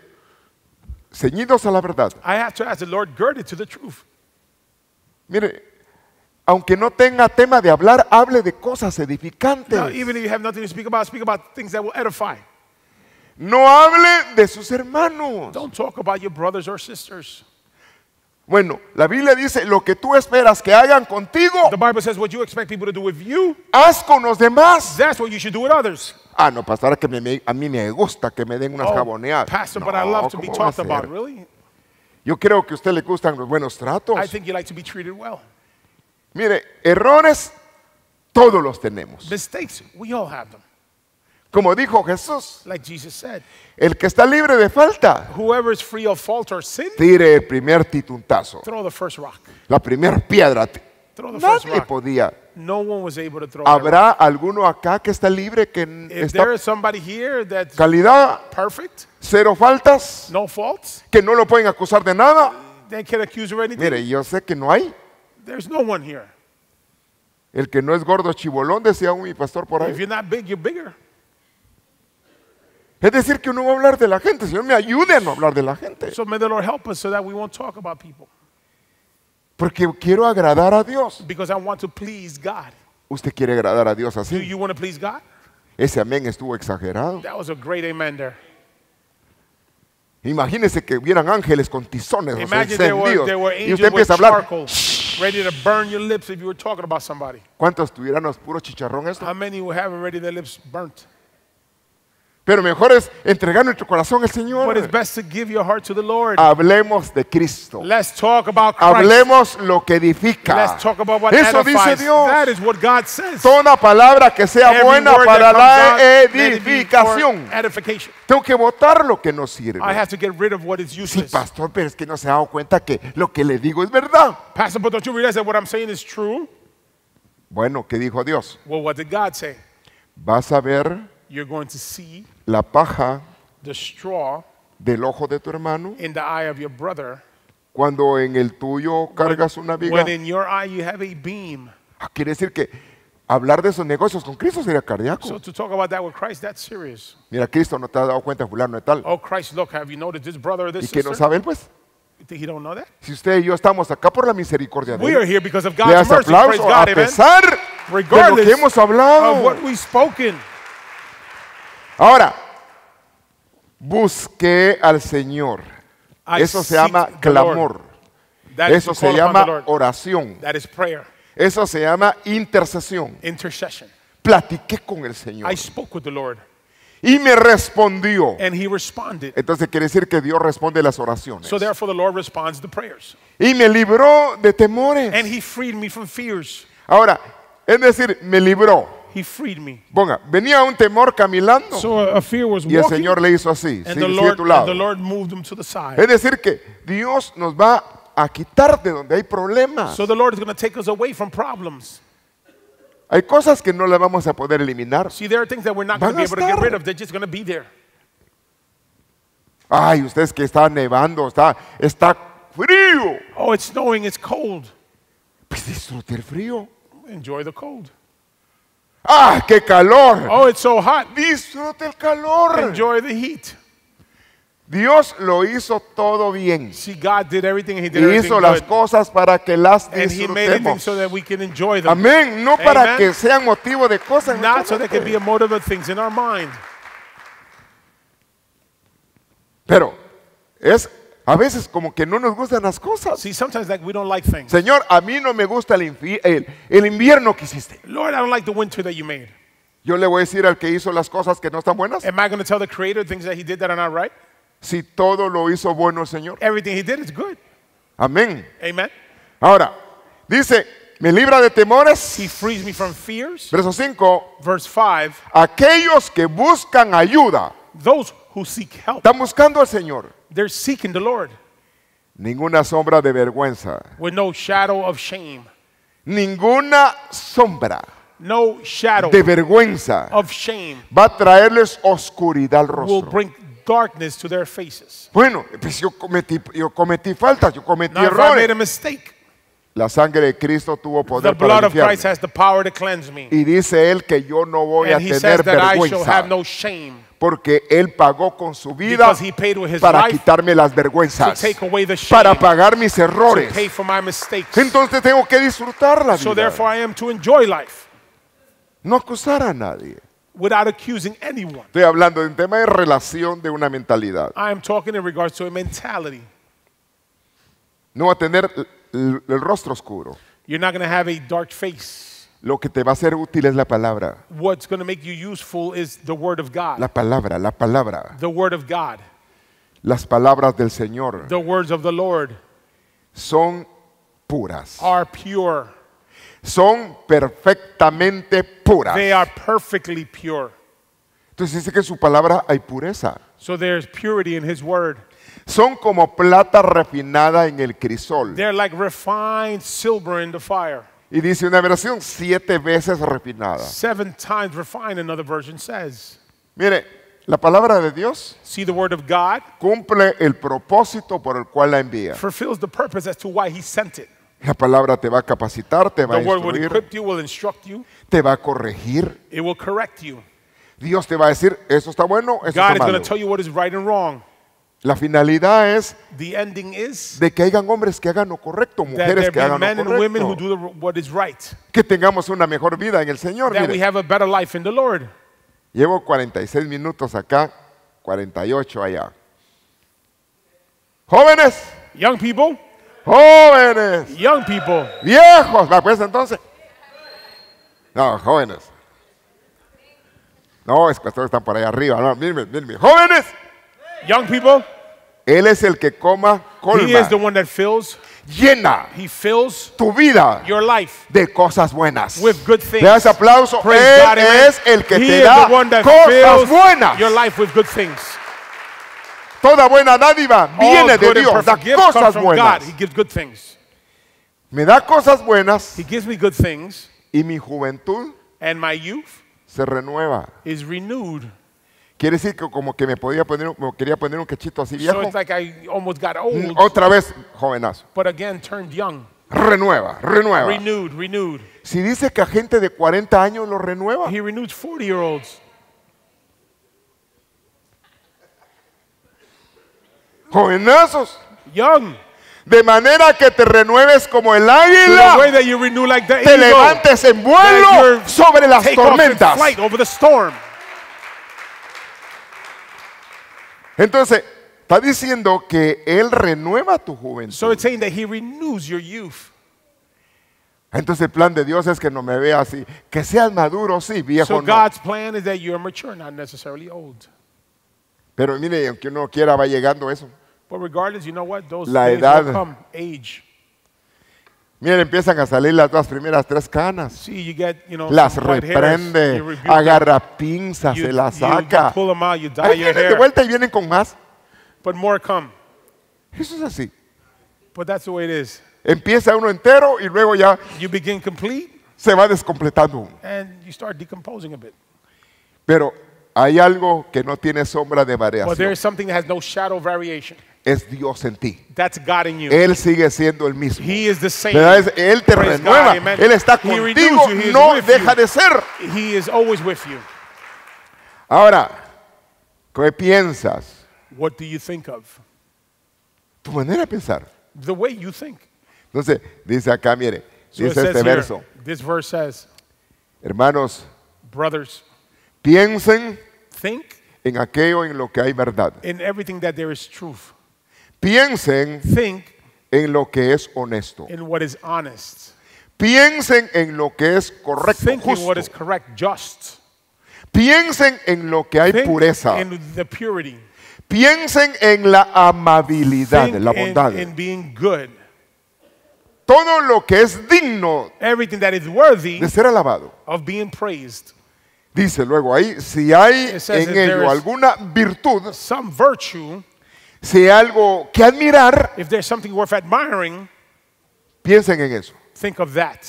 ceñidos a la verdad. I have to ask the Lord, girded to the truth. Mire, aunque no tenga tema de hablar, hable de cosas edificantes. Now, even if you have nothing to speak about, speak about things that will edify. No hable de sus hermanos. Don't talk about your brothers or sisters. Bueno, la Biblia dice lo que tú esperas que hagan contigo. The Bible says what you expect people to do with you. Haz con los demás. That's what you should do with others. Ah, no, que a mí me gusta que me den unas oh, jaboneadas. Yo creo que a usted le gustan los buenos tratos. Mire, errores todos los tenemos. Como dijo Jesús, el que está libre de falta, tire el primer tituntazo. La primera piedra. Nadie podía no one was able to throw ¿Habrá alguno acá que está libre que If está there is somebody here that's calidad, perfect, cero faltas, no faults, que no lo pueden acusar de nada? They can't accuse of anything. Mire, yo sé que no hay. There's no one here. El que no es gordo chibolón, decía un mi pastor por ahí. If you're not big, you're bigger. Es decir, que uno va a hablar de la gente. Señor, me ayude a no hablar de la gente. So may the Lord help us so that we won't talk about people. Porque quiero agradar a Dios. Because I want to please God. ¿Usted quiere agradar a Dios así? Do you want to please God? Ese amén estuvo exagerado. That was a great amen there. Imagínense que hubieran ángeles con tizones o Imagine there were, encendidos there were y usted angels with empieza a hablar. ready to burn your lips if you were talking about somebody. ¿Cuántos tuviéramos puro chicharrón esto? How many would have already their lips burnt? Pero mejor es entregar nuestro corazón al Señor. But it's best to give your heart to the Lord. Hablemos de Cristo. Let's talk about Christ. Hablemos lo que edifica. Let's talk about what Eso edifies. dice Dios. That is what God says. Toda palabra que sea Every buena para la edificación. Tengo que votar lo que no sirve. I have to get rid of what is useless. Sí, pastor, pero es que no se ha dado cuenta que lo que le digo es verdad. Pastor, but don't you realize that what I'm saying is true? Bueno, ¿qué dijo Dios? Well, what did God say? Vas a ver you're going to see la paja the straw del ojo de tu hermano in the eye of your brother. Cuando en el tuyo cargas una viga. When in your eye you have a beam. Ah, quiere decir que hablar de esos negocios con Cristo sería cardíaco. So to talk about that with Christ, that's serious. Mira, Cristo no te ha dado cuenta, fulano de tal. Oh, Christ, look, have you noticed this brother or this ¿Y sister? que no sabe él, pues? You think he don't know that? Si usted y yo estamos acá por la misericordia de We are here because of God's mercy. Praise God, a pesar de lo que hemos hablado. Of what we've spoken. Ahora, busqué al Señor. Eso se llama clamor. Eso se llama oración. Eso se llama intercesión. Platiqué con el Señor. Y me respondió. Entonces quiere decir que Dios responde las oraciones. Y me libró de temores. Ahora, es decir, me libró. He freed me. Ponga, venía un temor caminando. So a fear was y el Señor le hizo así, and sí, the sí, tu lado. the Lord moved him to the side. Es decir que Dios nos va a quitar de donde hay problemas. So the Lord is going to take us away from problems. Hay cosas que no las vamos a poder eliminar. See, there are things that we're not going to be able estar. to get rid of. They're just going to be there. Ay, ustedes que está nevando, está está frío. Oh, it's snowing, it's cold. Pues disfrute el frío. Enjoy the cold. Ah, qué calor. Oh, it's so hot. Disfrute el calor. Enjoy the heat. Dios lo hizo todo bien. See, God did everything, he did y everything hizo good. las cosas para que las disfrutemos. So Amén. No para que sean motivo de cosas. Not este so that can be a motive of things in our mind. Pero es a veces como que no nos gustan las cosas. See, sometimes like we don't like things. Señor, a mí no me gusta el, el, invierno que hiciste. Lord, I don't like the winter that you made. Yo le voy a decir al que hizo las cosas que no están buenas. Am I going to tell the creator things that he did that are not right? Si todo lo hizo bueno, Señor. Everything he did is good. Amén. Amen. Ahora, dice, me libra de temores. He frees me from fears. Verso 5. Verse 5. Aquellos que buscan ayuda. Those who seek help. Están buscando al Señor. They're seeking the Lord ninguna sombra de vergüenza. With no shadow of shame. Ninguna sombra no shadow de vergüenza of shame va a traerles oscuridad al rostro. Will bring darkness to their faces. Bueno, pues yo cometí, yo cometí faltas, yo cometí errores. I made a mistake, la sangre de Cristo tuvo poder the blood para of Christ has the power to cleanse me. Y dice él que yo no voy And a tener vergüenza. No shame porque Él pagó con su vida para quitarme las vergüenzas, para pagar mis errores. Entonces tengo que disfrutar la vida. No acusar a nadie. Estoy hablando de un tema de relación de una mentalidad. No va a tener el, rostro oscuro. Lo que te va a ser útil es la palabra. What's going to make you useful is the word of God. La palabra, la palabra. The word of God. Las palabras del Señor The words of the Lord son puras. are pure. Son perfectamente puras. They are perfectly pure. Entonces dice que en su palabra hay pureza. So there's purity in his word. Son como plata refinada en el crisol. They're like refined silver in the fire. Y dice una versión siete veces refinada. Seven times refined, another version says. Mire, la palabra de Dios See the word of God cumple el propósito por el cual la envía. fulfills the purpose as to why he sent it. La palabra te va a capacitar, te va a The word instruir, you, will you, te va a corregir. it will correct you. Dios te va a decir, eso está bueno, eso God is going to tell you what is right and wrong. La finalidad es de que hayan hombres que hagan lo correcto, mujeres que hagan lo correcto, que tengamos una mejor vida en el Señor. Llevo 46 minutos acá, 48 allá. Jóvenes, young people, jóvenes, young viejos, ¿la pues entonces? No, jóvenes. No, es que todos están por allá arriba. No, miren, miren, jóvenes. Young people, Él es el que coma, colma, He is the one that fills, llena He fills tu vida your life de cosas buenas. with good things. Le das aplauso. Praise él God, es el que te da cosas buenas. your life with good things. Toda buena dádiva viene de Dios, da cosas from God. buenas. He gives good things. Me da cosas buenas He gives me good things, y mi juventud and my youth se renueva. is renewed Quiere decir que como que me podía poner, quería poner un cachito así viejo. Mm, otra vez jovenazo. Renueva, renueva. Renewed, renewed. Si dice que a gente de 40 años lo renueva. He Jovenazos. Young. De manera que te renueves como el águila. te levantes en vuelo sobre las tormentas. Entonces, está diciendo que Él renueva tu juventud. So it's saying that He renews your youth. Entonces el plan de Dios es que no me vea así, que seas maduro, sí, viejo. So God's no. plan is that you're mature, not necessarily old. Pero mire, aunque uno quiera va llegando eso. But regardless, you know what? Those La edad. Will come, age. Miren, empiezan a salir las dos primeras tres canas. las reprende, agarra pinzas, se las saca. Em de vuelta y vienen con más. Eso es así. Empieza uno entero y luego ya se va descompletando Pero hay algo que no tiene sombra de variación es Dios en ti. Él sigue siendo el mismo. Él te renueva. Él está contigo. No deja de ser. Ahora, ¿qué piensas? Tu manera de pensar. Entonces, dice acá, mire, dice este verso. Hermanos, piensen en aquello en lo que hay verdad. In everything that there is truth. Piensen Think en lo que es honesto. in what is honest. Piensen en lo que es correcto, Think in what is correct, just. Piensen en lo que hay Think pureza. in the purity. Piensen en la amabilidad, Think la in- bondad. in being good. Todo lo que es digno Everything that is worthy de ser alabado. of being praised. Dice luego ahí, si hay en ello alguna virtud, Some virtue algo que admirar, if there's something worth admiring, piensen en eso. Think of that.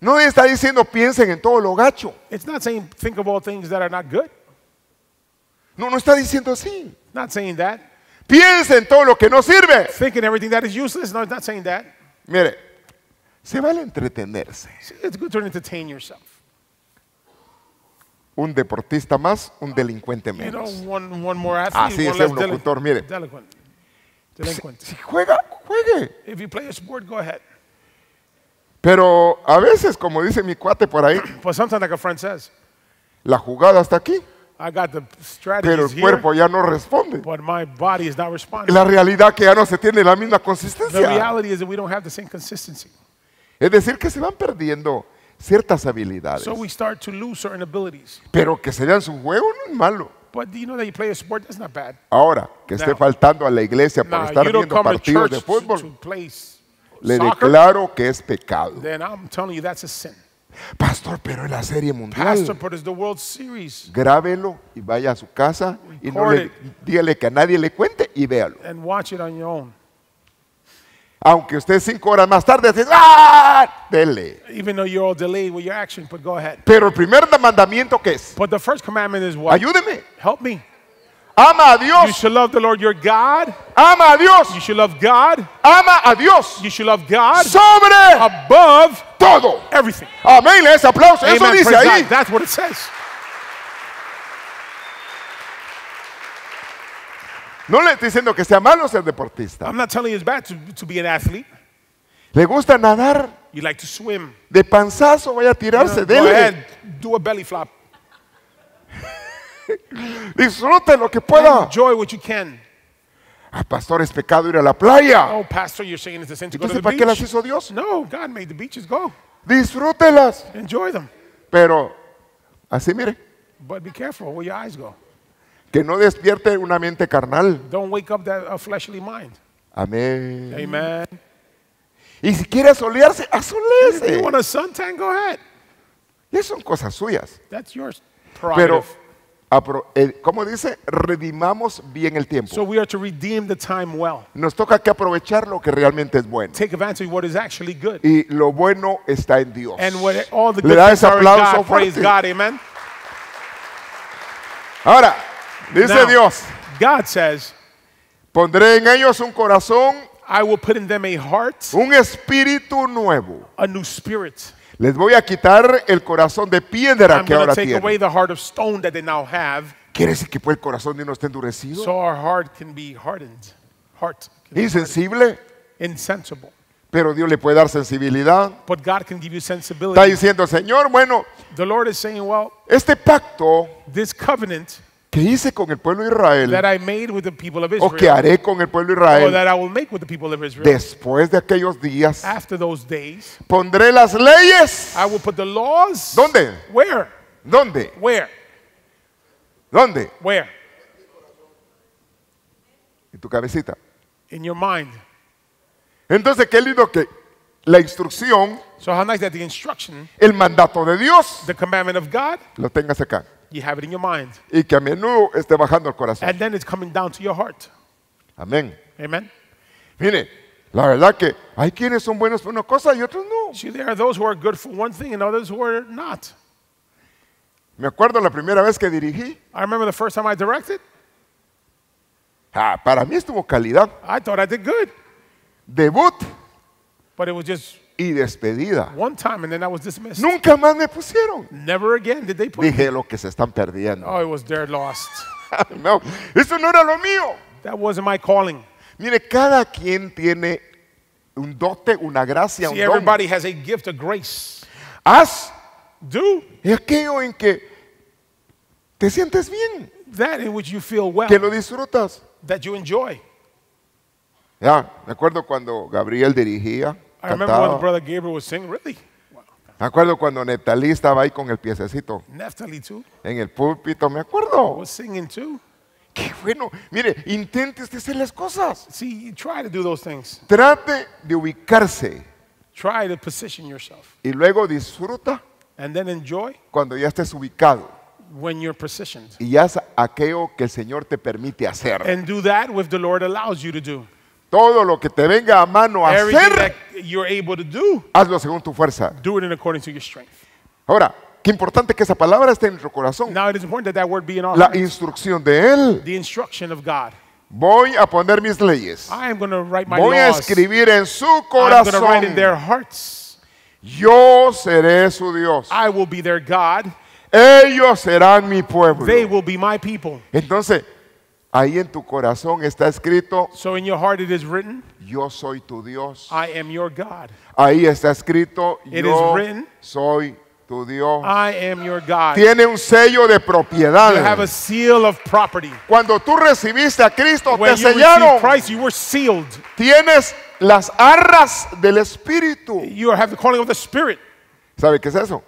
No está diciendo piensen en todo lo gacho. It's not saying think of all things that are not good. No, no está diciendo así. Not saying that. Piensen en todo lo que no sirve. Think in everything that is useless. No, it's not saying that. Mire, se vale entretenerse. It's good to entertain yourself un deportista más, un delincuente menos. Así es un locutor, mire. Si, juega, juegue. Pero a veces, como dice mi cuate por ahí, pues la jugada está aquí. pero el cuerpo ya no responde. la realidad que ya no se tiene la misma consistencia. es decir, que se van perdiendo ciertas habilidades. Pero que se su juego no es malo. Ahora, que esté faltando a la iglesia para estar viendo partidos de fútbol, le declaro que es pecado. Pastor, pero es la serie mundial. Grábelo y vaya a su casa y no le, dígale que a nadie le cuente y véalo. Aunque usted cinco horas más tarde dice, ¡ah! Dele. Even though you're all delayed with your action, but go ahead. Pero el primer mandamiento que es, But the first commandment is what? ayúdeme. Help me. Ama a Dios. You should love the Lord your God. ama a Dios. You should love God. ama a Dios You should love God sobre above todo. everything. Amén, les aplauso. Eso dice Praise ahí. God. That's what it says. No le estoy diciendo que sea malo ser deportista. I'm not telling you it's bad to, to be an athlete. Le gusta nadar. You like to swim. De panzazo vaya a tirarse de él. Go ahead, do a belly flop. Disfrute lo que pueda. Enjoy what you can. Ah, pastor, es pecado ir a la playa. Oh, pastor, you're saying it's a sin to go to the ¿para qué las hizo Dios? No, God made the beaches go. Disfrútelas. Enjoy them. Pero así mire. But be careful where your eyes go. Que no despierte una mente carnal. Amén. Amen. Y si quiere solearse, asolearse. You want a suntan, go ahead. Ya son cosas suyas. Pero, eh, como dice, redimamos bien el tiempo. Nos toca que aprovechar lo que realmente es bueno. Y lo bueno está en Dios. Le da ese aplauso fuerte. Ahora, Dice now, Dios. God says, pondré en ellos un corazón. I will put in them a heart, un espíritu nuevo. A new spirit. Les voy a quitar el corazón de piedra I'm que ahora take tienen. Away the heart of stone that they now have, Quiere decir que pues el corazón de uno está endurecido. So our heart can be hardened. Heart can Insensible. Be Insensible. Pero Dios le puede dar sensibilidad. But God can give you sensibility. Está diciendo, Señor, bueno, the Lord is saying, well, este pacto this covenant, que hice con el pueblo de Israel o que haré con el pueblo de Israel, después de aquellos días pondré las leyes I ¿dónde? Where? ¿dónde? Where? ¿dónde? Where? en tu cabecita In your mind. entonces qué lindo que la instrucción el mandato de Dios lo tengas acá You have it in your mind. Y que a menudo esté bajando al corazón. And then it's coming down to your heart. Amén. Amen. Mire, la verdad que hay quienes son buenos para una cosa y otros no. See, there are those who are good for one thing and others who are not. Me acuerdo la primera vez que dirigí. I remember the first time I directed. Ah, para mí estuvo calidad. I thought I did good. Debut. But it was just y despedida. One time and then I was dismissed. Nunca más me pusieron. Never again did they put Dije lo que se están perdiendo. Oh, it was their lost. no, eso no era lo mío. That wasn't my calling. Mire, cada quien tiene un dote, una gracia, See, un don. everybody has a gift, a grace. Haz do es aquello en que te sientes bien. That in which you feel well. Que lo disfrutas. That you enjoy. Ya, me acuerdo cuando Gabriel dirigía. I remember when Brother Gabriel was singing, really? Me acuerdo cuando Neftalí estaba ahí con el piececito. Neftali too. En el púlpito, me acuerdo. Was singing too. Qué bueno. Mire, intente usted hacer las cosas. See, try to do those things. Trate de ubicarse. Try to position yourself. Y luego disfruta. And then enjoy. Cuando ya estés ubicado. When you're positioned. Y haz aquello que el Señor te permite hacer. And do that with the Lord allows you to do. Todo lo que te venga a mano a hacer, hazlo según tu fuerza. Ahora, qué importante que esa palabra esté en nuestro corazón. La instrucción de Él. Voy a poner mis leyes. Voy a escribir en su corazón. Yo seré su Dios. Ellos serán mi pueblo. Entonces, Ahí en tu corazón está escrito. So in your heart it is written. Yo soy tu Dios. I am your God. Ahí está escrito. It yo is written, soy tu Dios. I am your God. Tiene un sello de propiedad. You have a seal of property. Cuando tú recibiste a Cristo When te you sellaron. Christ, you were sealed. Tienes las arras del Espíritu. You have the calling of the Spirit. ¿Sabe qué es eso?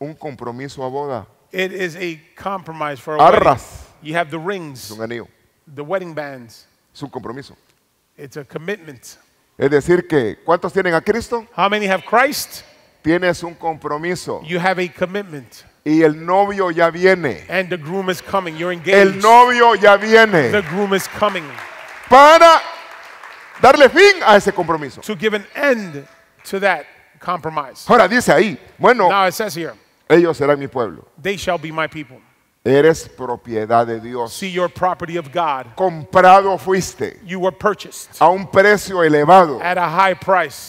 Un compromiso a boda. It is a compromise for a arras. Wedding. You have the rings. Es un anillo. The wedding bands. Es un compromiso. It's a commitment. Es decir que ¿cuántos tienen a Cristo? How many have Christ? Tienes un compromiso. You have a commitment. Y el novio ya viene. And the groom is coming. You're engaged. El novio ya viene. The groom is coming. Para darle fin a ese compromiso. To give an end to that compromise. Ahora dice ahí, bueno, Now it says here, ellos serán mi pueblo. They shall be my people. Eres propiedad de Dios. Comprado fuiste. A un precio elevado.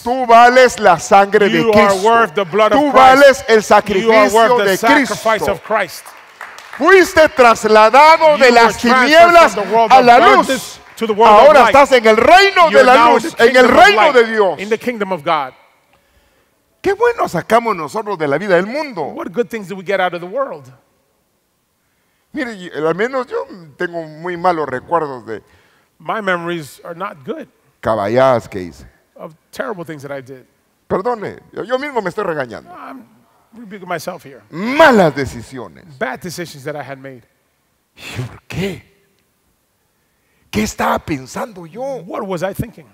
Tú vales la sangre de Cristo. Tú vales el sacrificio de Cristo. Fuiste trasladado de las tinieblas a la luz. Ahora estás en el reino de la luz, en el reino de Dios. In Qué bueno sacamos nosotros de la vida del mundo. What good things do we get out Mire, eh, al menos yo tengo muy malos recuerdos de My memories are not good caballadas que hice. of terrible things that I did. Perdone, yo, mismo me estoy regañando. I'm rebuking myself here. Malas decisiones. Bad decisions that I had made. ¿Y por qué? ¿Qué estaba pensando yo? What was I thinking?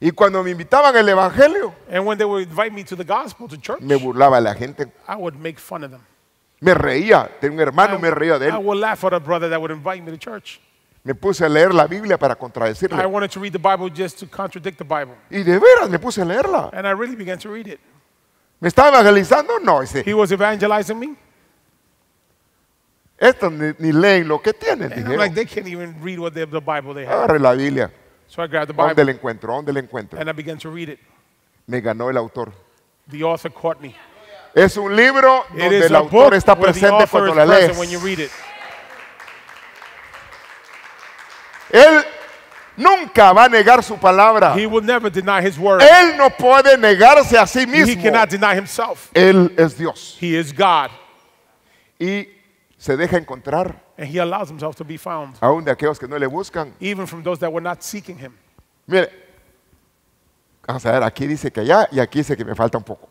Y cuando me invitaban al evangelio, And when they would invite me to the gospel, to church, me burlaba la gente, I would make fun of them. Me reía tenía un hermano, me reía de él. a me to puse a leer la Biblia para contradecirle. Y de veras me puse a leerla. And I really began to read it. ¿Me estaba evangelizando? No. Dice. He was evangelizing me. ni, leen lo que tienen. like, they can't la Biblia. So I grabbed the Bible. ¿Dónde la encuentro? ¿Dónde la encuentro? And I began to read it. Me ganó el autor. The author caught me. Es un libro donde el autor está presente cuando la lees. Él nunca va a negar su palabra. Él no puede negarse a sí mismo. Él es Dios. Y se deja encontrar. And Aún de aquellos que no le buscan. Even Mire, vamos a ver, aquí dice que allá y aquí dice que me falta un poco.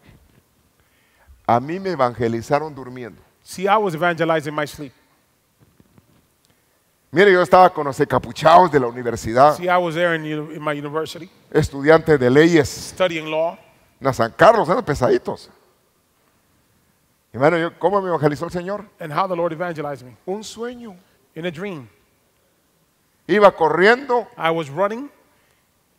A mí me evangelizaron durmiendo. See, I was evangelized in my sleep. Mire, yo estaba con los encapuchados de la universidad. See, I was there in, in my university. Estudiante de leyes. Studying law. En San Carlos, eran pesaditos. Hermano, ¿cómo me evangelizó el Señor? And how the Lord evangelized me. Un sueño. In a dream. Iba corriendo. I was running.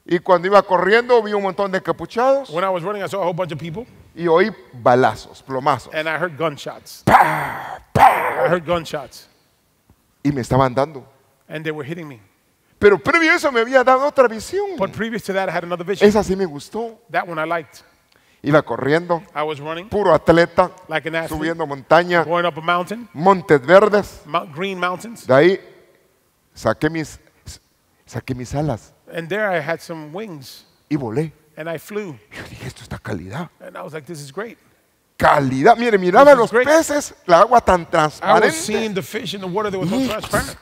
Y cuando iba corriendo vi un montón de encapuchados. When I was running, I saw a whole bunch of people y oí balazos, plomazos. And I heard gunshots. ¡Pah! ¡Pah! I heard gunshots. Y me estaban dando. And they were hitting me. Pero previo a eso me había dado otra visión. But previous to that I had another vision. Esa sí me gustó. That one I liked. Iba corriendo, I was running, puro atleta, like an athlete, subiendo montaña, going up a mountain, montes verdes. Mount, green mountains. De ahí saqué mis, saqué mis alas. And there I had some wings. Y volé. And I flew. Yo dije, esto está calidad. And I was like, this is great. Calidad. Mire, miraba los great. peces, la agua tan transparente. I was seeing the fish in the water that was so transparent.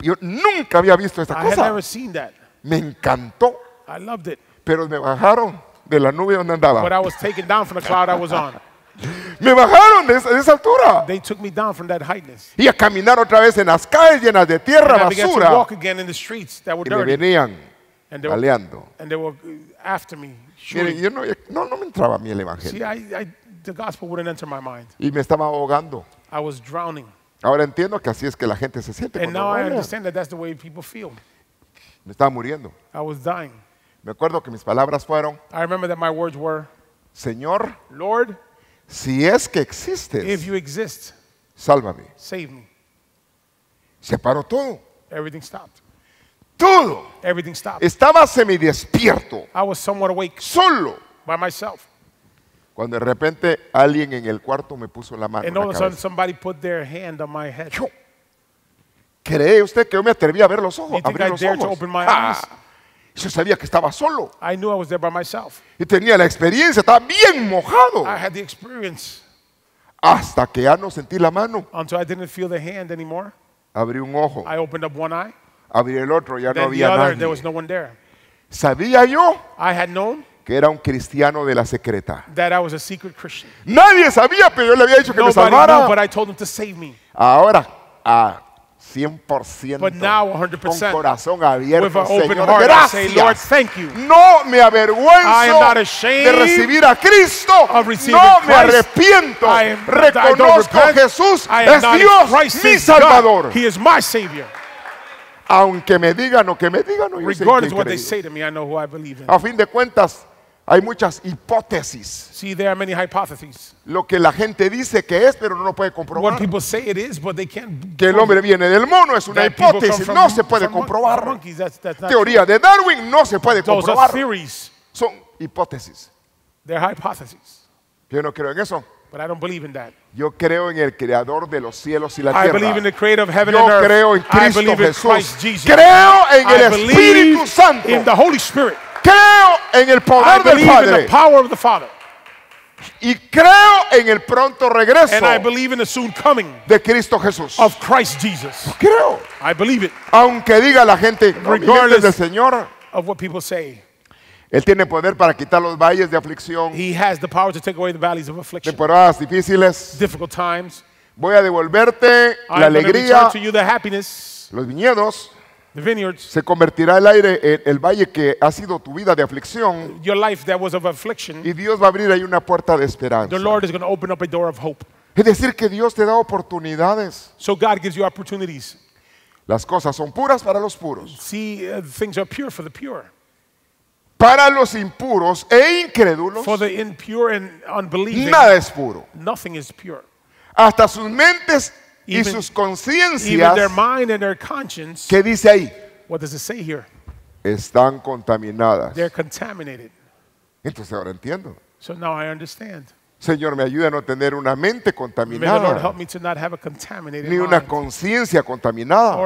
Yo nunca había visto esta I cosa. Had never seen that. Me encantó. I loved it. Pero me bajaron de la nube donde andaba. But I was taken down from the cloud I was on. Me bajaron de esa, de esa altura. They took me down from that heightness. Y a caminar otra vez en las calles llenas de tierra, And basura. I began to walk again in the streets that were dirty. y me venían and they baleando. Were, and they were uh, after me, Miren, yo no, no, no, me entraba a mí el evangelio. See, I, I, the gospel wouldn't enter my mind. Y me estaba ahogando. I was drowning. Ahora entiendo que así es que la gente se siente. And now I understand that that's the way people feel. Me estaba muriendo. I was dying. Me acuerdo que mis palabras fueron. I remember that my words were. Señor. Lord. Si es que existes. If you exist. Sálvame. Save me. Se paró todo. Everything stopped. Todo. Everything stopped. Estaba semidespierto. I was somewhat awake. Solo. By myself. Cuando de repente alguien en el cuarto me puso la mano. And all of a sudden somebody put their hand on my head. Yo, ¿Cree usted que yo me atreví a ver los ojos? You abrir los ojos? open my ah. eyes? Ah, yo sabía que estaba solo. I knew I was there by myself. Y tenía la experiencia, estaba bien mojado. I had the experience. Hasta que ya no sentí la mano. Until I didn't feel the hand anymore. Abrí un ojo. I opened up one eye abrí el otro, ya no había nadie. Sabía yo que era un cristiano de la secreta. Nadie sabía, pero yo le había dicho que me but I told him Ahora, a 100%, con corazón abierto, Señor, thank you. No me avergüenzo de recibir a Cristo. No me arrepiento. Reconozco Jesús es Dios, mi Salvador. Aunque me digan o que me digan, A fin de cuentas, hay muchas hipótesis. Lo que la gente dice que es, pero no lo puede comprobar. Que el hombre viene del mono es una hipótesis, no se puede comprobar. Teoría de Darwin no se puede comprobar. Son hipótesis. Yo no creo en eso. But I don't believe in that. Yo creo en el creador de los cielos y la tierra. I Believe in the creator of heaven Yo and earth. creo en Cristo I believe in Christ Jesus. Creo en I el Espíritu Santo. In the Holy Spirit. Creo en el poder I del Padre. In the power of the Father. Y creo en el pronto regreso And I believe in the soon coming de Cristo Jesús. Of Christ Jesus. Creo. I believe it. Aunque diga la gente, no, Regardless mi gente del Señor. Of what people say. Él tiene poder para quitar los valles de aflicción, temporadas difíciles. Voy a devolverte la alegría, los viñedos. Se convertirá el aire, en el valle que ha sido tu vida de aflicción. Y Dios va a abrir ahí una puerta de esperanza. Es decir, que Dios te da oportunidades. Las cosas son puras para los puros. Uh, para los impuros e incrédulos, nada es puro. Hasta sus mentes y sus conciencias, ¿qué dice ahí? Están contaminadas. Entonces ahora entiendo. Señor, me ayuda a no tener una mente contaminada. ni una conciencia contaminada.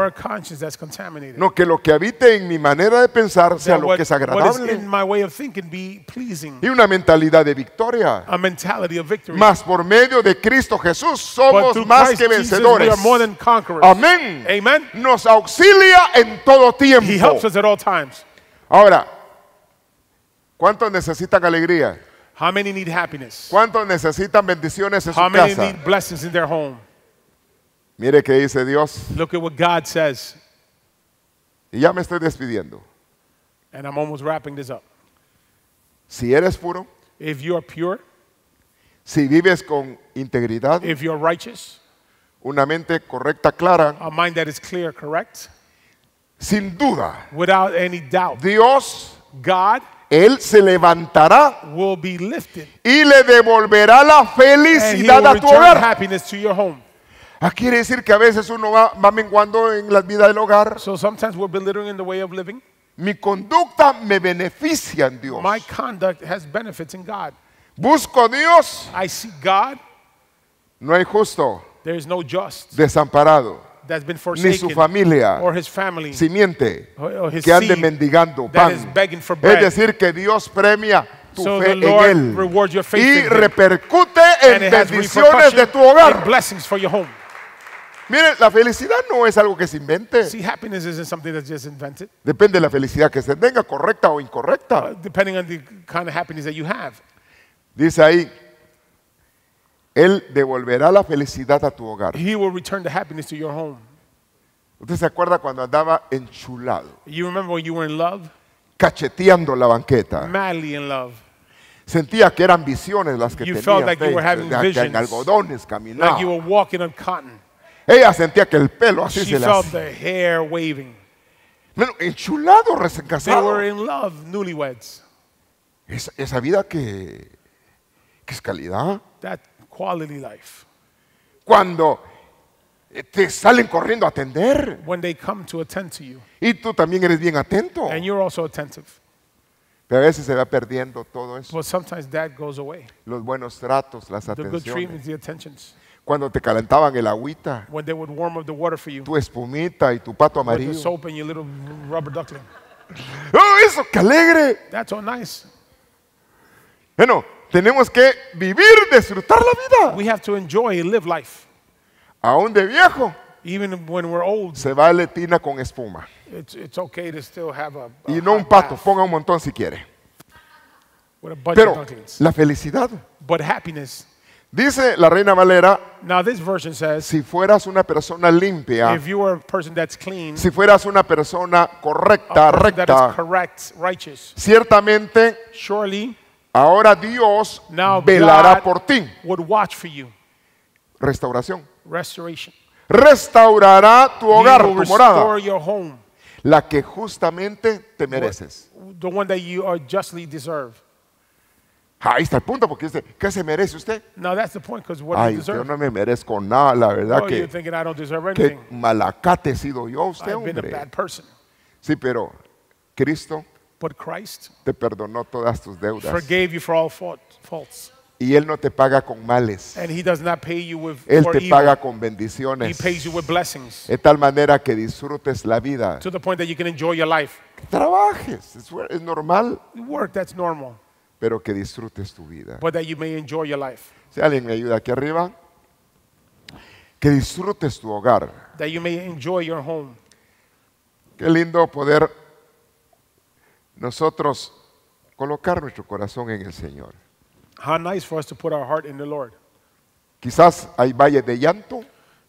No, que lo que habite en mi manera de pensar sea lo que es agradable. Y una mentalidad de victoria. Más por medio de Cristo Jesús somos más que vencedores. Amén. Nos auxilia en todo tiempo. Ahora, ¿cuántos necesitan alegría? How many need happiness? ¿Cuántos necesitan bendiciones en How su many need blessings in their home? Mire qué dice Dios. Look at what God says. Y ya me estoy despidiendo. And I'm almost wrapping this up. Si eres puro, if you are pure, si vives con integridad, if you are righteous, una mente correcta, clara, a mind that is clear, correct, sin duda, without any doubt, Dios, God, él se levantará y le devolverá la felicidad a tu hogar. Aquí ah, quiere decir que a veces uno va, menguando en la vida del hogar. Mi conducta me beneficia en Dios. Busco a Dios. No hay justo. Desamparado ni su familia, simiente, que ande mendigando pan. Es decir, que Dios premia tu fe en Él y repercute en bendiciones de tu hogar. Miren, la felicidad no es algo que se invente. Depende de la felicidad que se tenga, correcta o incorrecta. Dice ahí, él devolverá la felicidad a tu hogar. He will return the happiness to your home. ¿Usted se acuerda cuando andaba enchulado? You remember when you were in love? Cacheteando la banqueta. Madly in love. Sentía que eran visiones las que you tenía. Felt like fe, you were having visions, en algodones caminaba. Like you were walking on cotton. Ella sentía que el pelo así She se le felt the hair waving. Bueno, enchulado, recién casado. They were in love, newlyweds. Esa, esa vida que, que es calidad. That quality life. Cuando eh, te salen corriendo a atender. When they come to attend to you. Y tú también eres bien atento. And you're also attentive. Pero a veces se va perdiendo todo eso. But sometimes that goes away. Los buenos tratos, las the good treatment, the attentions. Cuando te calentaban el agüita, When they would warm up the water for you. tu espumita y tu pato With the amarillo. soap and your little rubber duckling. ¡Oh, eso! ¡Qué alegre! That's all nice. Bueno, tenemos que vivir, disfrutar la vida. We have to enjoy and live life. Aún de viejo, Even when we're old, se vale tina con espuma. it's, it's okay to still have a, a Y no un pato, bath ponga un montón si quiere. a bunch Pero of la felicidad, But happiness. dice la reina Valera, Now this version says, si fueras una persona limpia, if you are a person that's clean, si fueras una persona correcta, a person that is correct, righteous, ciertamente surely Ahora Dios velará por ti. Restauración. Restaurará tu hogar, tu morada. La que justamente te mereces. Ah, ahí está el punto, porque dice, ¿qué se merece usted? No, that's the point, Ay, you yo no me merezco nada, la verdad oh, que, thinking, malacate he sido yo usted, hombre. Sí, pero Cristo But Christ te perdonó todas tus deudas. Forgave you for all faults. Y Él no te paga con males. And he does not pay you with, él te evil. paga con bendiciones. He pays you with blessings. De tal manera que disfrutes la vida. To the point that you can enjoy your life. Que trabajes, es, es normal. Work, that's normal. Pero que disfrutes tu vida. But that you may enjoy your life. Si alguien me ayuda aquí arriba. Que disfrutes tu hogar. That you may enjoy your home. Qué lindo poder nosotros colocar nuestro corazón en el Señor. How nice for us to put our heart in the Lord. Quizás hay valle de llanto.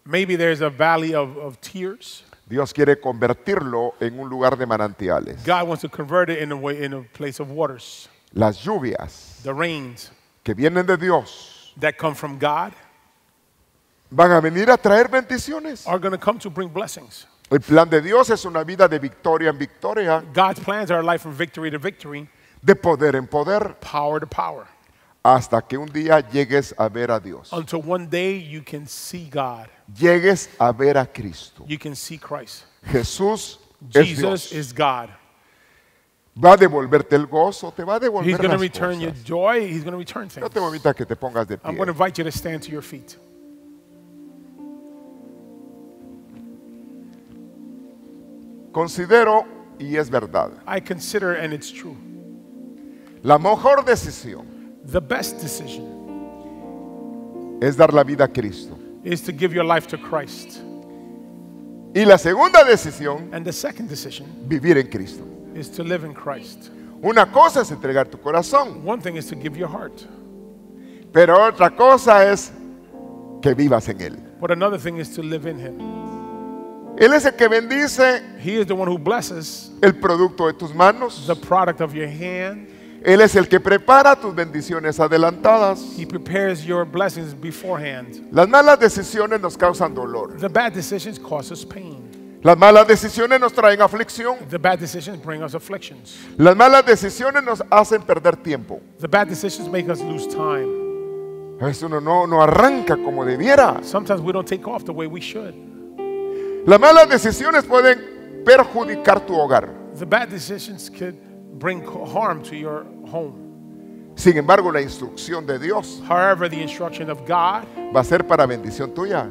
Maybe there's a valley of, of tears. Dios quiere convertirlo en un lugar de manantiales. God wants to convert it in a way in a place of waters. Las lluvias the rains que vienen de Dios that come from God van a venir a traer bendiciones. Are going to come to bring blessings. El plan de Dios es una vida de victoria en victoria. God's plans are a life from victory to victory. De poder en poder. Power to power. Hasta que un día llegues a ver a Dios. Until one day you can see God. Llegues a ver a Cristo. You can see Christ. Jesús es Dios. is God. Va a devolverte el gozo, te va a devolver He's las return cosas. Your joy. He's return things. Yo te voy a que te pongas de pie. I'm going to invite you to stand to your feet. Considero y es verdad. I consider and it's true. La mejor decisión The best decision es dar la vida a Cristo. is to give your life to Christ. Y la segunda decisión, And the second decision vivir en Cristo. is to live in Christ. Una cosa es entregar tu corazón, One thing is to give your heart, pero otra cosa es que vivas en Él. but another thing is to live in Him. Él es el que bendice He is the one who blesses el producto de tus manos. the product of your hand. Él es el que prepara tus bendiciones adelantadas. He prepares your blessings beforehand. Las malas decisiones nos causan dolor. The bad decisions cause us pain. Las malas decisiones nos traen aflicción. The bad decisions bring us afflictions. Las malas decisiones nos hacen perder tiempo. The bad decisions make us lose time. A veces uno no, no arranca como debiera. Sometimes we don't take off the way we should. Las malas decisiones pueden perjudicar tu hogar. Sin embargo, la instrucción de Dios va a ser para bendición tuya.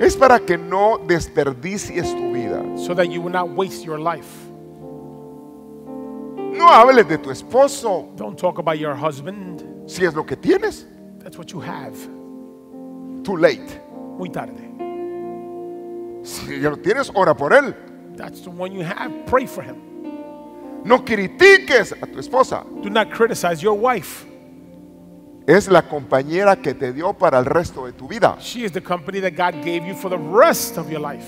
Es para que no desperdicies tu vida. waste your No hables de tu esposo. Si es lo que tienes. That's Too late. Muy tarde. Si ya lo tienes, ora por él. That's the one you have. Pray for him. No critiques a tu esposa. Do not criticize your wife. Es la compañera que te dio para el resto de tu vida. She is the company that God gave you for the rest of your life.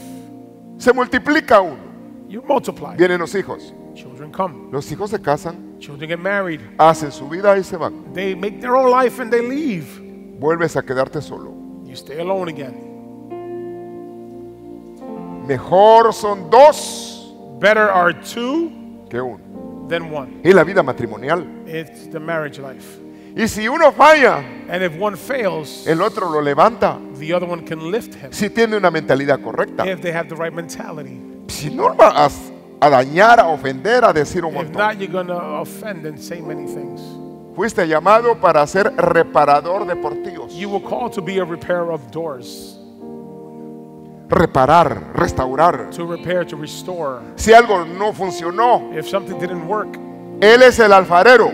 Se multiplica uno. You multiply. Vienen los hijos. Children come. Los hijos se casan. Children get married. Hacen su vida y se van. They make their own life and they leave. Vuelves a quedarte solo. You stay alone again. Mejor son dos Better are two que uno. Than one. Es la vida matrimonial. It's the marriage life. Y si uno falla, And if one fails, el otro lo levanta. The other one can lift him. Si tiene una mentalidad correcta. If they have the right mentality. Si no vas a dañar, a ofender, a decir un montón. If not, you're gonna offend and say many things. Fuiste llamado para ser reparador de portillos. You were called to be a repairer of doors reparar, restaurar. Si algo no funcionó, Él es el alfarero.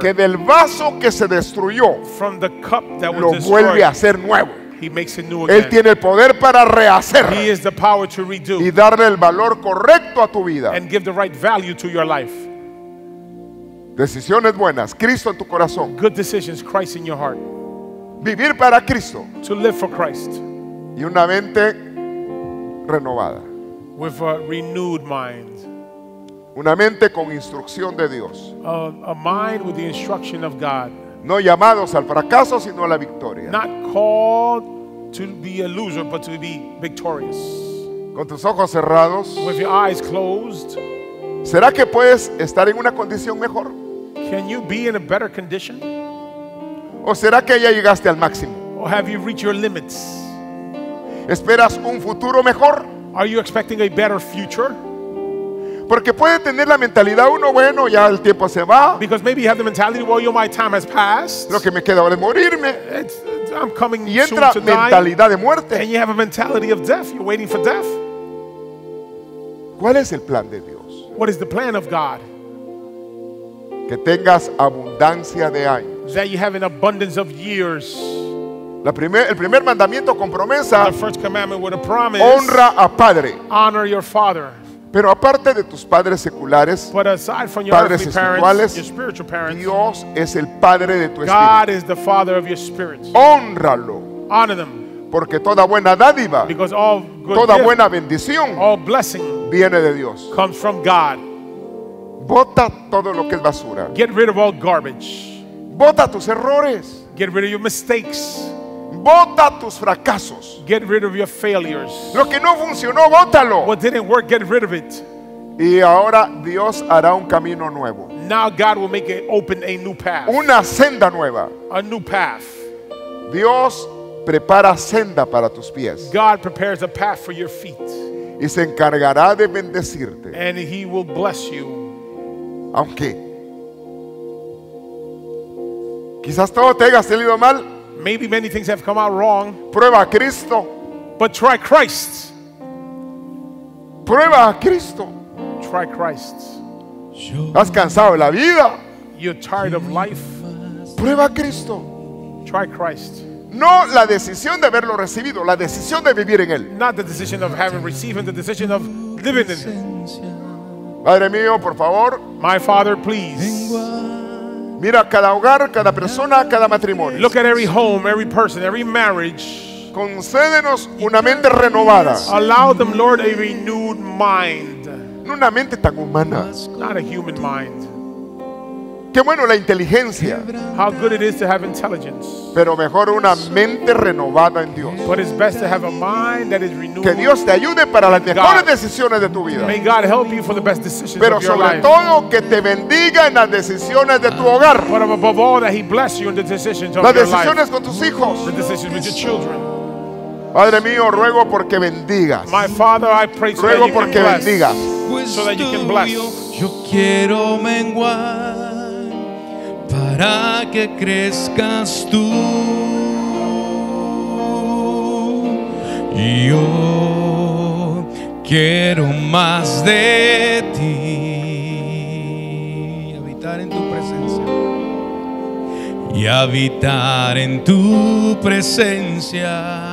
Que del vaso que se destruyó, lo vuelve a hacer nuevo. Él tiene el poder para rehacer y darle el valor correcto a tu vida. Decisiones buenas, Cristo en tu corazón. Vivir para Cristo y una mente renovada. With a renewed mind. Una mente con instrucción de Dios. A, a mind with the instruction of God. No llamados al fracaso, sino a la victoria. Not called to be a loser, but to be victorious. Con tus ojos cerrados. With your eyes closed. ¿Será que puedes estar en una condición mejor? Can you be in a better condition? ¿O será que ya llegaste al máximo? Or have you reached your limits? ¿Esperas un futuro mejor? Are you expecting a better future? Porque puede tener la mentalidad uno, bueno, ya el tiempo se va. Because maybe you have the mentality, well, you, my time has passed. Lo que me queda ahora es morirme. It's, it's, I'm coming y entra soon to mentalidad die, de muerte. And you have a mentality of death. You're waiting for death. ¿Cuál es el plan de Dios? What is the plan of God? Que tengas abundancia de años. That you have an abundance of years el primer mandamiento con promesa honra a padre. father. Pero aparte de tus padres seculares, padres espirituales, Dios es el padre de tu espíritu. Honralo. Porque toda buena dádiva, toda buena bendición viene de Dios. Bota todo lo que es basura. Get rid of Bota tus errores. Bota tus fracasos. Get rid of your failures. Lo que no funcionó, bótalo. What didn't work, get rid of it. Y ahora Dios hará un camino nuevo. Now God will make it open a new path. Una senda nueva. A new path. Dios prepara senda para tus pies. God prepares a path for your feet. Y se encargará de bendecirte. And he will bless you. Aunque quizás todo te haya salido mal, Maybe many things have come out wrong. Prueba a Cristo. But try Christ. Prueba a Cristo. Try Christ. Has cansado de la vida. You're tired of life. Prueba a Cristo. Try Christ. No la decisión de haberlo recibido, la decisión de vivir en él. Not the decision of having received him, the decision of living in him. Padre mío, por favor. My father, please. Mira cada hogar, cada persona, cada matrimonio. Look at every home, every person, every marriage. Concédenos una mente renovada. Allow them, Lord, a renewed mind. No una mente tan humana. Not a human mind. Qué bueno la inteligencia. Pero mejor una mente renovada en Dios. Que Dios te ayude para las mejores decisiones de tu vida. Pero sobre todo que te bendiga en las decisiones de tu hogar. las decisiones con tus hijos. Padre mío, ruego porque bendigas. ruego porque bendigas. Yo quiero menguar para que crezcas tú y yo quiero más de ti habitar en tu presencia y habitar en tu presencia